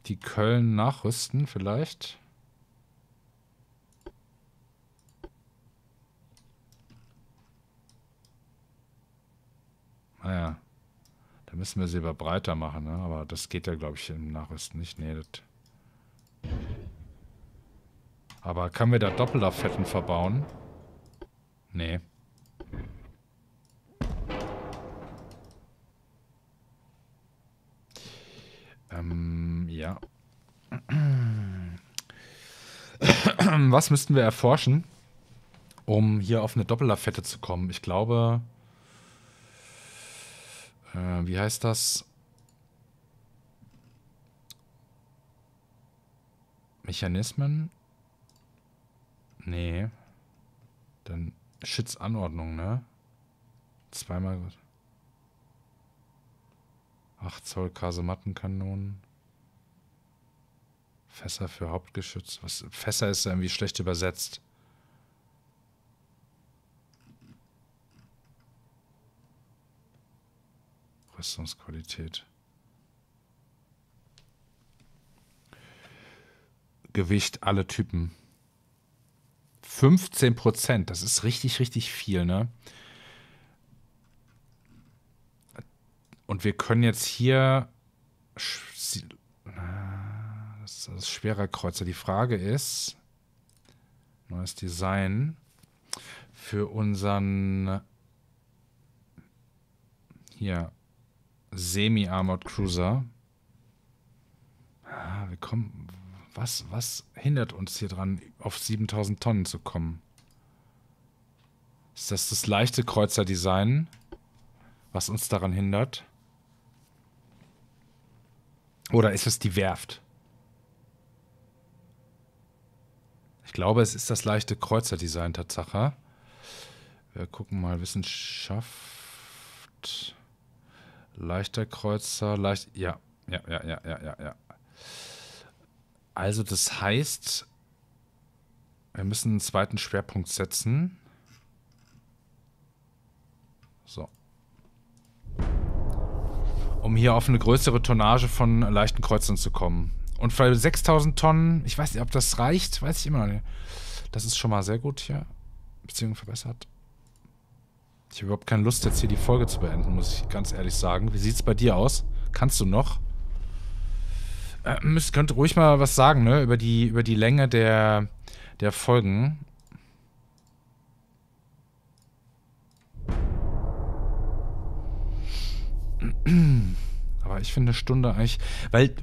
die Köln nachrüsten vielleicht. Naja, ah da müssen wir sie aber breiter machen, ne? aber das geht ja, glaube ich, im Nachrüsten nicht. Nee, das... Aber können wir da Doppelafetten verbauen? Nee. Was müssten wir erforschen, um hier auf eine Doppellafette zu kommen? Ich glaube, äh, wie heißt das? Mechanismen? Nee. Dann Shits Anordnung, ne? Zweimal. 8 Zoll Kasemattenkanonen. Fässer für Hauptgeschütz. Was, Fässer ist irgendwie schlecht übersetzt. Rüstungsqualität. Gewicht, alle Typen. 15 Prozent, das ist richtig, richtig viel, ne? Und wir können jetzt hier das ist also schwerer Kreuzer. Die Frage ist, neues Design für unseren hier Semi-Armored Cruiser. Ah, wir kommen. Was, was hindert uns hier dran, auf 7000 Tonnen zu kommen? Ist das das leichte Kreuzer-Design, was uns daran hindert? Oder ist es die Werft? glaube, es ist das leichte Kreuzerdesign Tatsache. Wir gucken mal Wissenschaft. Leichter Kreuzer, leicht. Ja, ja, ja, ja, ja, ja, ja. Also das heißt, wir müssen einen zweiten Schwerpunkt setzen. So. Um hier auf eine größere Tonnage von leichten Kreuzern zu kommen. Und für 6000 Tonnen, ich weiß nicht, ob das reicht, weiß ich immer noch nicht. Das ist schon mal sehr gut hier. Beziehung verbessert. Ich habe überhaupt keine Lust, jetzt hier die Folge zu beenden, muss ich ganz ehrlich sagen. Wie sieht es bei dir aus? Kannst du noch? Äh, könnte ruhig mal was sagen, ne? Über die, über die Länge der, der Folgen. Aber ich finde eine Stunde eigentlich. Weil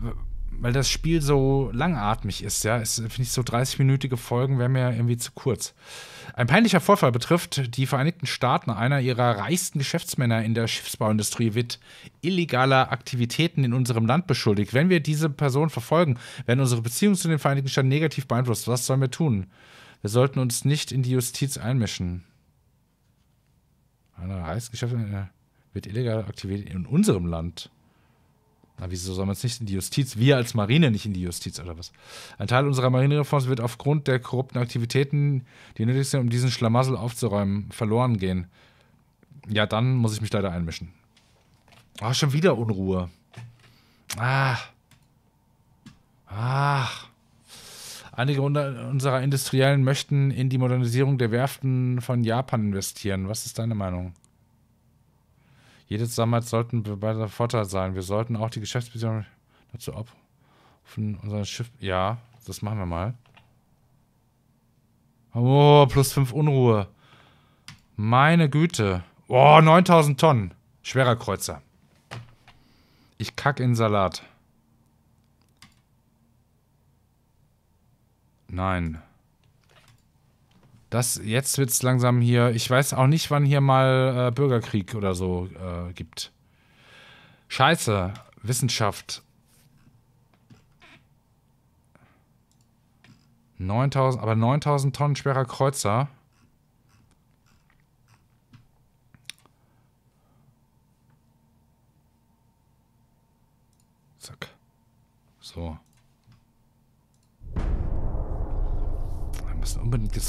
weil das Spiel so langatmig ist, ja. Es finde ich so 30-minütige Folgen wäre mir irgendwie zu kurz. Ein peinlicher Vorfall betrifft die Vereinigten Staaten. Einer ihrer reichsten Geschäftsmänner in der Schiffsbauindustrie wird illegaler Aktivitäten in unserem Land beschuldigt. Wenn wir diese Person verfolgen, werden unsere Beziehungen zu den Vereinigten Staaten negativ beeinflusst. Was sollen wir tun? Wir sollten uns nicht in die Justiz einmischen. Einer reichsten Geschäftsmänner äh, wird illegaler Aktivitäten in unserem Land. Na, wieso soll man es nicht in die Justiz? Wir als Marine nicht in die Justiz oder was? Ein Teil unserer Marinereform wird aufgrund der korrupten Aktivitäten, die nötig sind, um diesen Schlamassel aufzuräumen, verloren gehen. Ja, dann muss ich mich leider einmischen. Ah, oh, schon wieder Unruhe. Ah. Ah. Einige unserer Industriellen möchten in die Modernisierung der Werften von Japan investieren. Was ist deine Meinung? Jede Zusammenarbeit sollten wir bei der Vorteil sein. Wir sollten auch die Geschäftsbeziehungen dazu abrufen, unser Schiff. Ja, das machen wir mal. Oh, plus 5 Unruhe. Meine Güte. Oh, 9000 Tonnen. Schwerer Kreuzer. Ich kack in Salat. Nein das, jetzt wird es langsam hier, ich weiß auch nicht, wann hier mal äh, Bürgerkrieg oder so äh, gibt. Scheiße, Wissenschaft. 9000, aber 9000 Tonnen schwerer Kreuzer.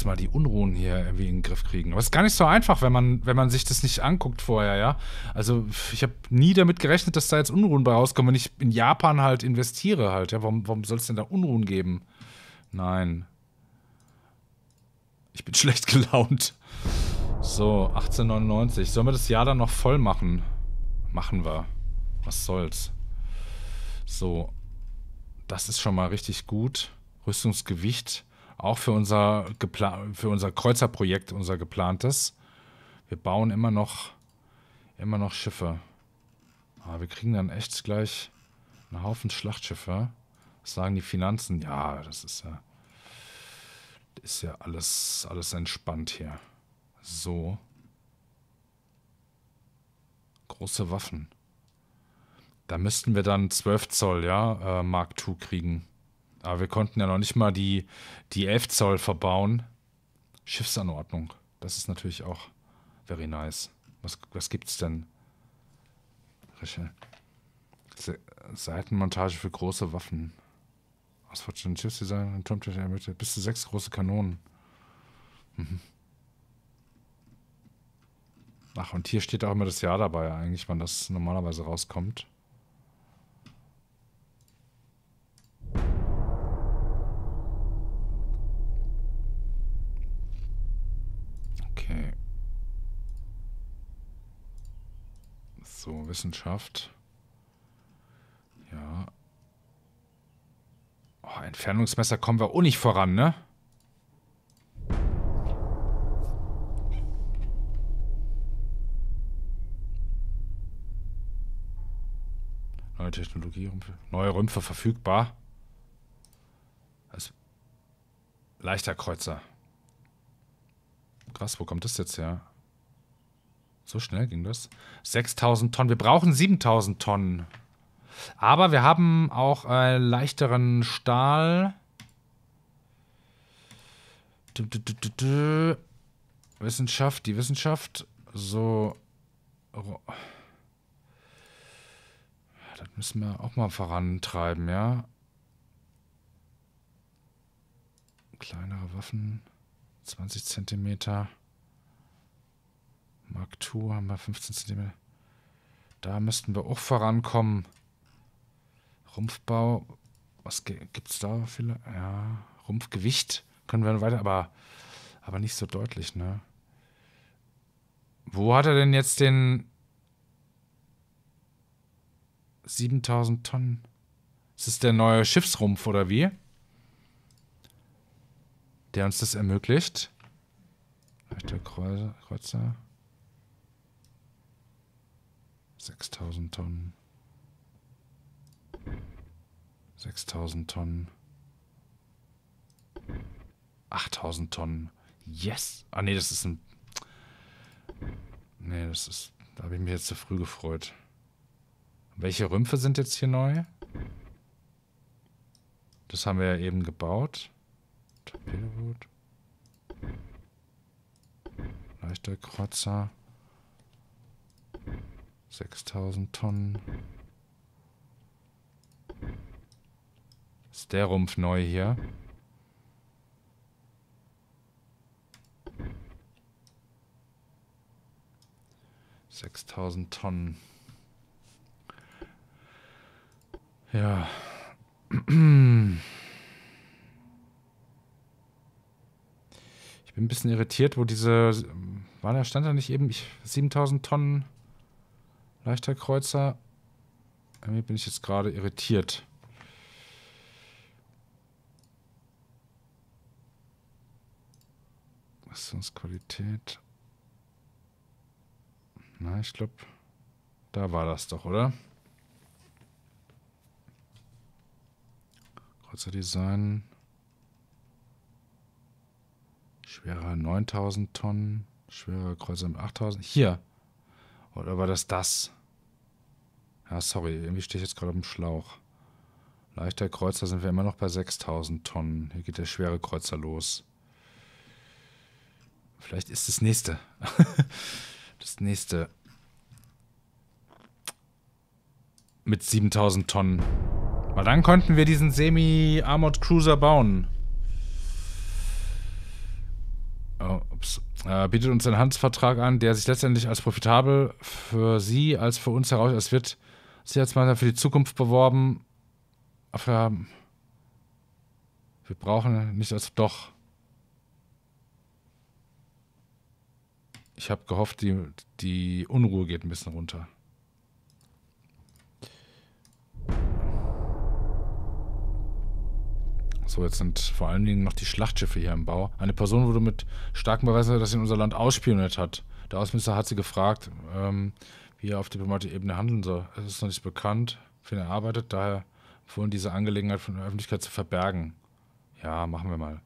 mal die Unruhen hier irgendwie in den Griff kriegen. Aber es ist gar nicht so einfach, wenn man, wenn man sich das nicht anguckt vorher, ja. Also ich habe nie damit gerechnet, dass da jetzt Unruhen bei rauskommen, wenn ich in Japan halt investiere halt. Ja, warum, warum soll es denn da Unruhen geben? Nein. Ich bin schlecht gelaunt. So, 1899. Sollen wir das Jahr dann noch voll machen? Machen wir. Was soll's. So. Das ist schon mal richtig gut. Rüstungsgewicht auch für unser, für unser Kreuzerprojekt, unser geplantes. Wir bauen immer noch, immer noch Schiffe. Aber wir kriegen dann echt gleich einen Haufen Schlachtschiffe. Was sagen die Finanzen? Ja, das ist ja, ist ja alles, alles entspannt hier. So. Große Waffen. Da müssten wir dann 12 Zoll, ja, äh, Mark II kriegen. Aber wir konnten ja noch nicht mal die, die 11 Zoll verbauen. Schiffsanordnung. Das ist natürlich auch very nice. Was, was gibt's denn? Se Seitenmontage für große Waffen. Ausfortschrittene Schiffsdesign und Turmtische ermittelt. Bis zu sechs große Kanonen. Mhm. Ach, und hier steht auch immer das Jahr dabei, eigentlich, wann das normalerweise rauskommt. Okay. So, Wissenschaft. Ja. Oh, Entfernungsmesser kommen wir auch nicht voran, ne? Neue Technologie, neue Rümpfe verfügbar. Leichter Kreuzer. Krass, wo kommt das jetzt her? So schnell ging das. 6000 Tonnen. Wir brauchen 7000 Tonnen. Aber wir haben auch äh, leichteren Stahl. Du, du, du, Wissenschaft, die Wissenschaft. So. Das müssen wir auch mal vorantreiben, ja? Kleinere Waffen. 20 cm. Mark II haben wir 15 cm. Da müssten wir auch vorankommen. Rumpfbau. Was gibt es da viele? Ja, Rumpfgewicht können wir weiter, aber, aber nicht so deutlich, ne? Wo hat er denn jetzt den 7000 Tonnen? Ist es der neue Schiffsrumpf oder wie? der uns das ermöglicht. Rechter Kreuzer. Kreuzer. 6000 Tonnen. 6000 Tonnen. 8000 Tonnen. Yes! Ah, nee, das ist ein. Nee, das ist. Da habe ich mich jetzt zu früh gefreut. Welche Rümpfe sind jetzt hier neu? Das haben wir ja eben gebaut. Pillwood. Leichter Krotzer. 6000 Tonnen. Ist der Rumpf neu hier? Sechstausend Tonnen. Ja. Ich bin ein bisschen irritiert, wo diese. War da, stand da nicht eben ich, 7000 Tonnen leichter Kreuzer? Irgendwie bin ich jetzt gerade irritiert. Qualität. Na, ich glaube, da war das doch, oder? Kreuzer Design. Schwerer 9000 Tonnen, schwerer Kreuzer mit 8000. Hier. Oder war das das? Ja, sorry, irgendwie stehe ich jetzt gerade auf dem Schlauch. Leichter Kreuzer sind wir immer noch bei 6000 Tonnen. Hier geht der schwere Kreuzer los. Vielleicht ist das nächste. das nächste. Mit 7000 Tonnen. Weil dann konnten wir diesen Semi-Armored Cruiser bauen. Oh, äh, bietet uns einen Handelsvertrag an, der sich letztendlich als profitabel für Sie als für uns heraus. Es wird Sie jetzt mal für die Zukunft beworben. Für, wir brauchen nicht als doch. Ich habe gehofft, die, die Unruhe geht ein bisschen runter. So, jetzt sind vor allen Dingen noch die Schlachtschiffe hier im Bau. Eine Person wurde mit starken Beweisen, dass sie in unser Land ausspioniert hat. Der Außenminister hat sie gefragt, ähm, wie er auf diplomatischer Ebene handeln soll. Es ist noch nicht bekannt, für wen er arbeitet, daher empfohlen diese Angelegenheit von der Öffentlichkeit zu verbergen. Ja, machen wir mal.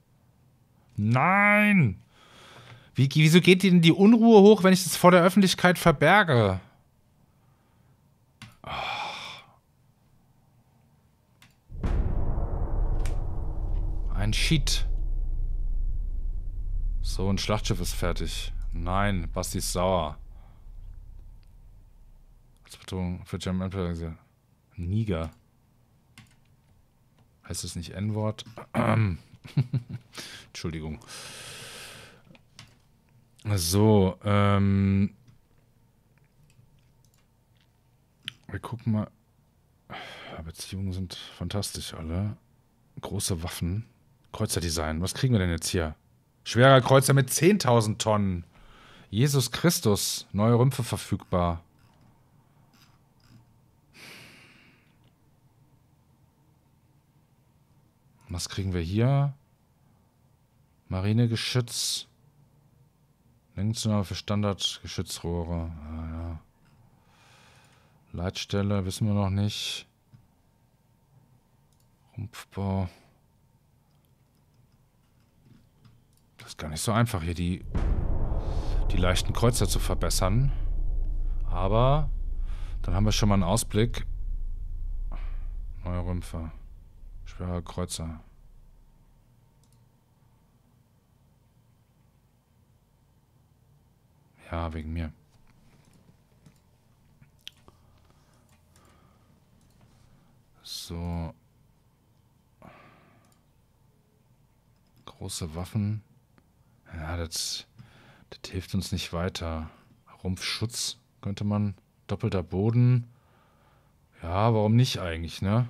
Nein! Wie, wieso geht denn die Unruhe hoch, wenn ich das vor der Öffentlichkeit verberge? Ein Sheet. So, ein Schlachtschiff ist fertig. Nein, Basti ist sauer. Als Bedrohung für German Empire. Niger. Heißt es nicht N-Wort? Entschuldigung. So, ähm. Wir gucken mal. Beziehungen sind fantastisch alle. Große Waffen. Kreuzerdesign. Was kriegen wir denn jetzt hier? Schwerer Kreuzer mit 10.000 Tonnen. Jesus Christus. Neue Rümpfe verfügbar. Was kriegen wir hier? Marinegeschütz. Längenzunahme für Standardgeschützrohre. Ah, ja. Leitstelle wissen wir noch nicht. Rumpfbau. ist gar nicht so einfach, hier die, die leichten Kreuzer zu verbessern. Aber dann haben wir schon mal einen Ausblick. Neue Rümpfe. Schwerer Kreuzer. Ja, wegen mir. So. Große Waffen. Ja, das, das hilft uns nicht weiter. Rumpfschutz könnte man. Doppelter Boden. Ja, warum nicht eigentlich, ne?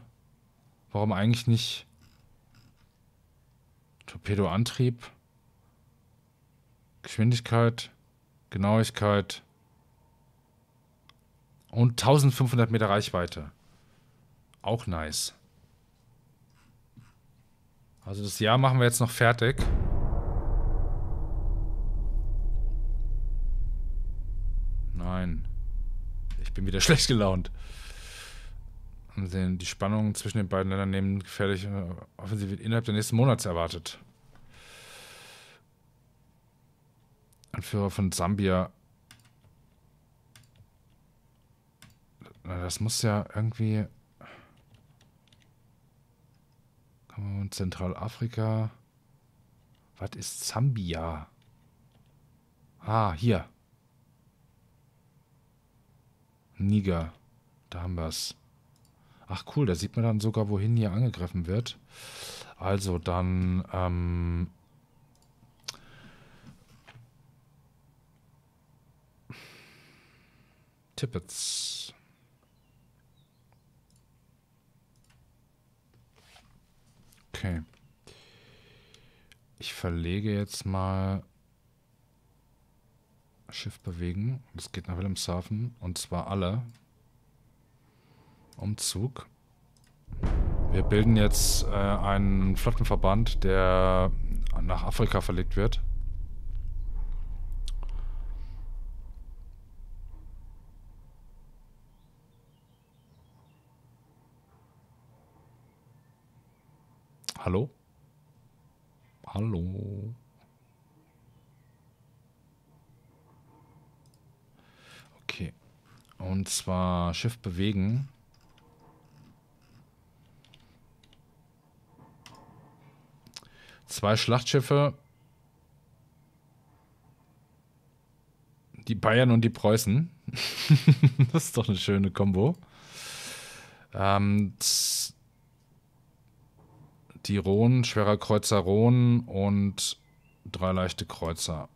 Warum eigentlich nicht? Torpedoantrieb. Geschwindigkeit. Genauigkeit. Und 1500 Meter Reichweite. Auch nice. Also das Jahr machen wir jetzt noch fertig. bin wieder schlecht gelaunt. die Spannungen zwischen den beiden Ländern nehmen gefährlich äh, offensiv innerhalb des nächsten Monats erwartet. Anführer von Sambia. Das muss ja irgendwie. Kamerun, Zentralafrika. Was ist Sambia? Ah, hier. Niger. Da haben wir es. Ach cool, da sieht man dann sogar, wohin hier angegriffen wird. Also dann, ähm... Tippets. Okay. Ich verlege jetzt mal Schiff bewegen. Das geht nach Wilhelmshaven. Und zwar alle. Umzug. Wir bilden jetzt äh, einen Flottenverband, der nach Afrika verlegt wird. Hallo? Hallo? Und zwar Schiff bewegen. Zwei Schlachtschiffe. Die Bayern und die Preußen. das ist doch eine schöne Kombo. Ähm, die Rhone, schwerer Kreuzer Rhone und drei leichte Kreuzer.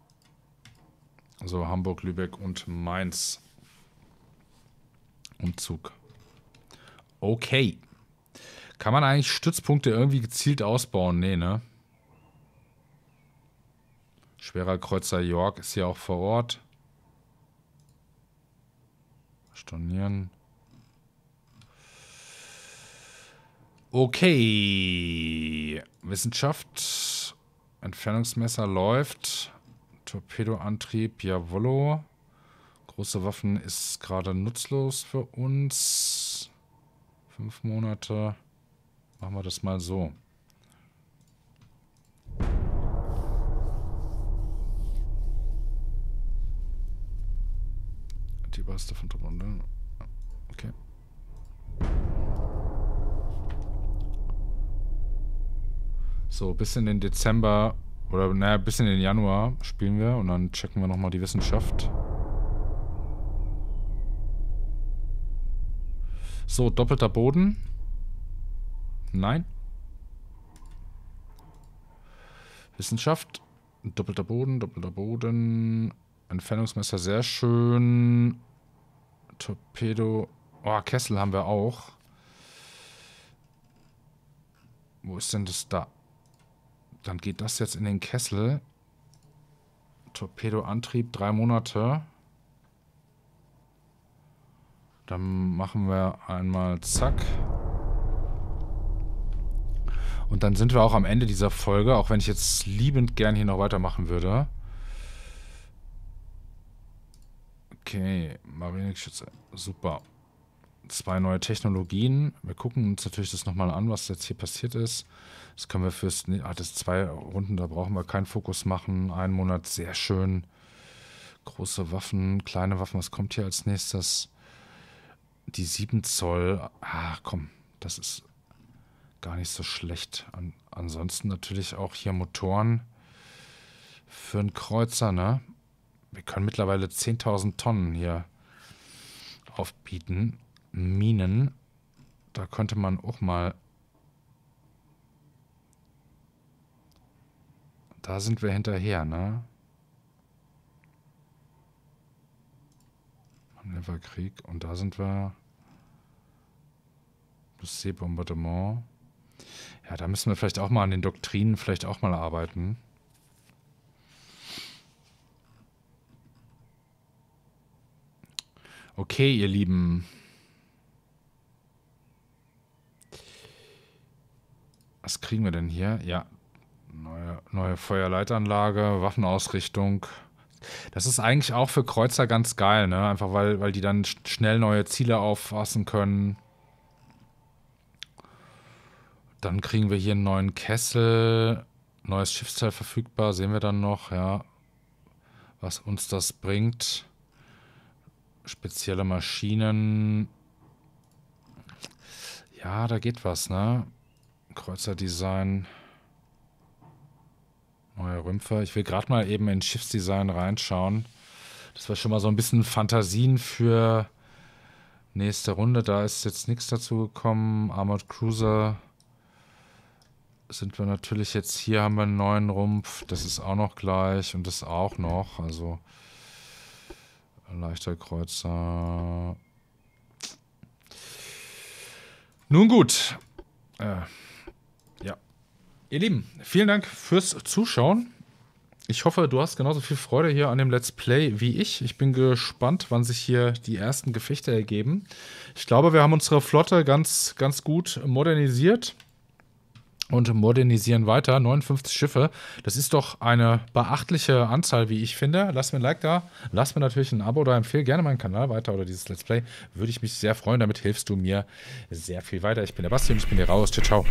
So also Hamburg, Lübeck und Mainz. Umzug. Okay. Kann man eigentlich Stützpunkte irgendwie gezielt ausbauen? Nee, ne? Schwerer Kreuzer York ist hier auch vor Ort. Stornieren. Okay. Wissenschaft. Entfernungsmesser läuft. Torpedoantrieb, jawollo. Große Waffen ist gerade nutzlos für uns. Fünf Monate. Machen wir das mal so. Die war Baste von Truppen. Ne? Okay. So, bis in den Dezember oder naja, bis in den Januar spielen wir und dann checken wir nochmal die Wissenschaft. So, doppelter Boden. Nein. Wissenschaft. Doppelter Boden, doppelter Boden. Entfernungsmesser, sehr schön. Torpedo. Oh, Kessel haben wir auch. Wo ist denn das da? Dann geht das jetzt in den Kessel. Torpedoantrieb, drei Monate. Dann machen wir einmal zack. Und dann sind wir auch am Ende dieser Folge, auch wenn ich jetzt liebend gern hier noch weitermachen würde. Okay, Marinexschütze, super. Zwei neue Technologien. Wir gucken uns natürlich das nochmal an, was jetzt hier passiert ist. Das können wir fürs... Ah, das zwei Runden, da brauchen wir keinen Fokus machen. Einen Monat, sehr schön. Große Waffen, kleine Waffen, was kommt hier als nächstes? die 7 Zoll, ach komm, das ist gar nicht so schlecht. An, ansonsten natürlich auch hier Motoren für einen Kreuzer, ne? Wir können mittlerweile 10.000 Tonnen hier aufbieten. Minen, da könnte man auch mal... Da sind wir hinterher, ne? Haben Krieg und da sind wir... C-Bombardement. Ja, da müssen wir vielleicht auch mal an den Doktrinen vielleicht auch mal arbeiten. Okay, ihr Lieben. Was kriegen wir denn hier? Ja, neue, neue Feuerleitanlage, Waffenausrichtung. Das ist eigentlich auch für Kreuzer ganz geil, ne? Einfach weil, weil die dann schnell neue Ziele auffassen können. Dann kriegen wir hier einen neuen Kessel. Neues Schiffsteil verfügbar. Sehen wir dann noch, ja. Was uns das bringt. Spezielle Maschinen. Ja, da geht was, ne? Kreuzerdesign. Neuer Rümpfer. Ich will gerade mal eben in Schiffsdesign reinschauen. Das war schon mal so ein bisschen Fantasien für nächste Runde. Da ist jetzt nichts dazu gekommen. Armored Cruiser sind wir natürlich jetzt hier, haben wir einen neuen Rumpf. Das ist auch noch gleich und das auch noch. Also leichter Kreuzer. Nun gut. Äh, ja. Ihr Lieben, vielen Dank fürs Zuschauen. Ich hoffe, du hast genauso viel Freude hier an dem Let's Play wie ich. Ich bin gespannt, wann sich hier die ersten Gefechte ergeben. Ich glaube, wir haben unsere Flotte ganz, ganz gut modernisiert und modernisieren weiter. 59 Schiffe. Das ist doch eine beachtliche Anzahl, wie ich finde. Lass mir ein Like da, lass mir natürlich ein Abo da, empfehle gerne meinen Kanal weiter oder dieses Let's Play. Würde ich mich sehr freuen. Damit hilfst du mir sehr viel weiter. Ich bin der Basti und ich bin hier raus. Ciao, ciao.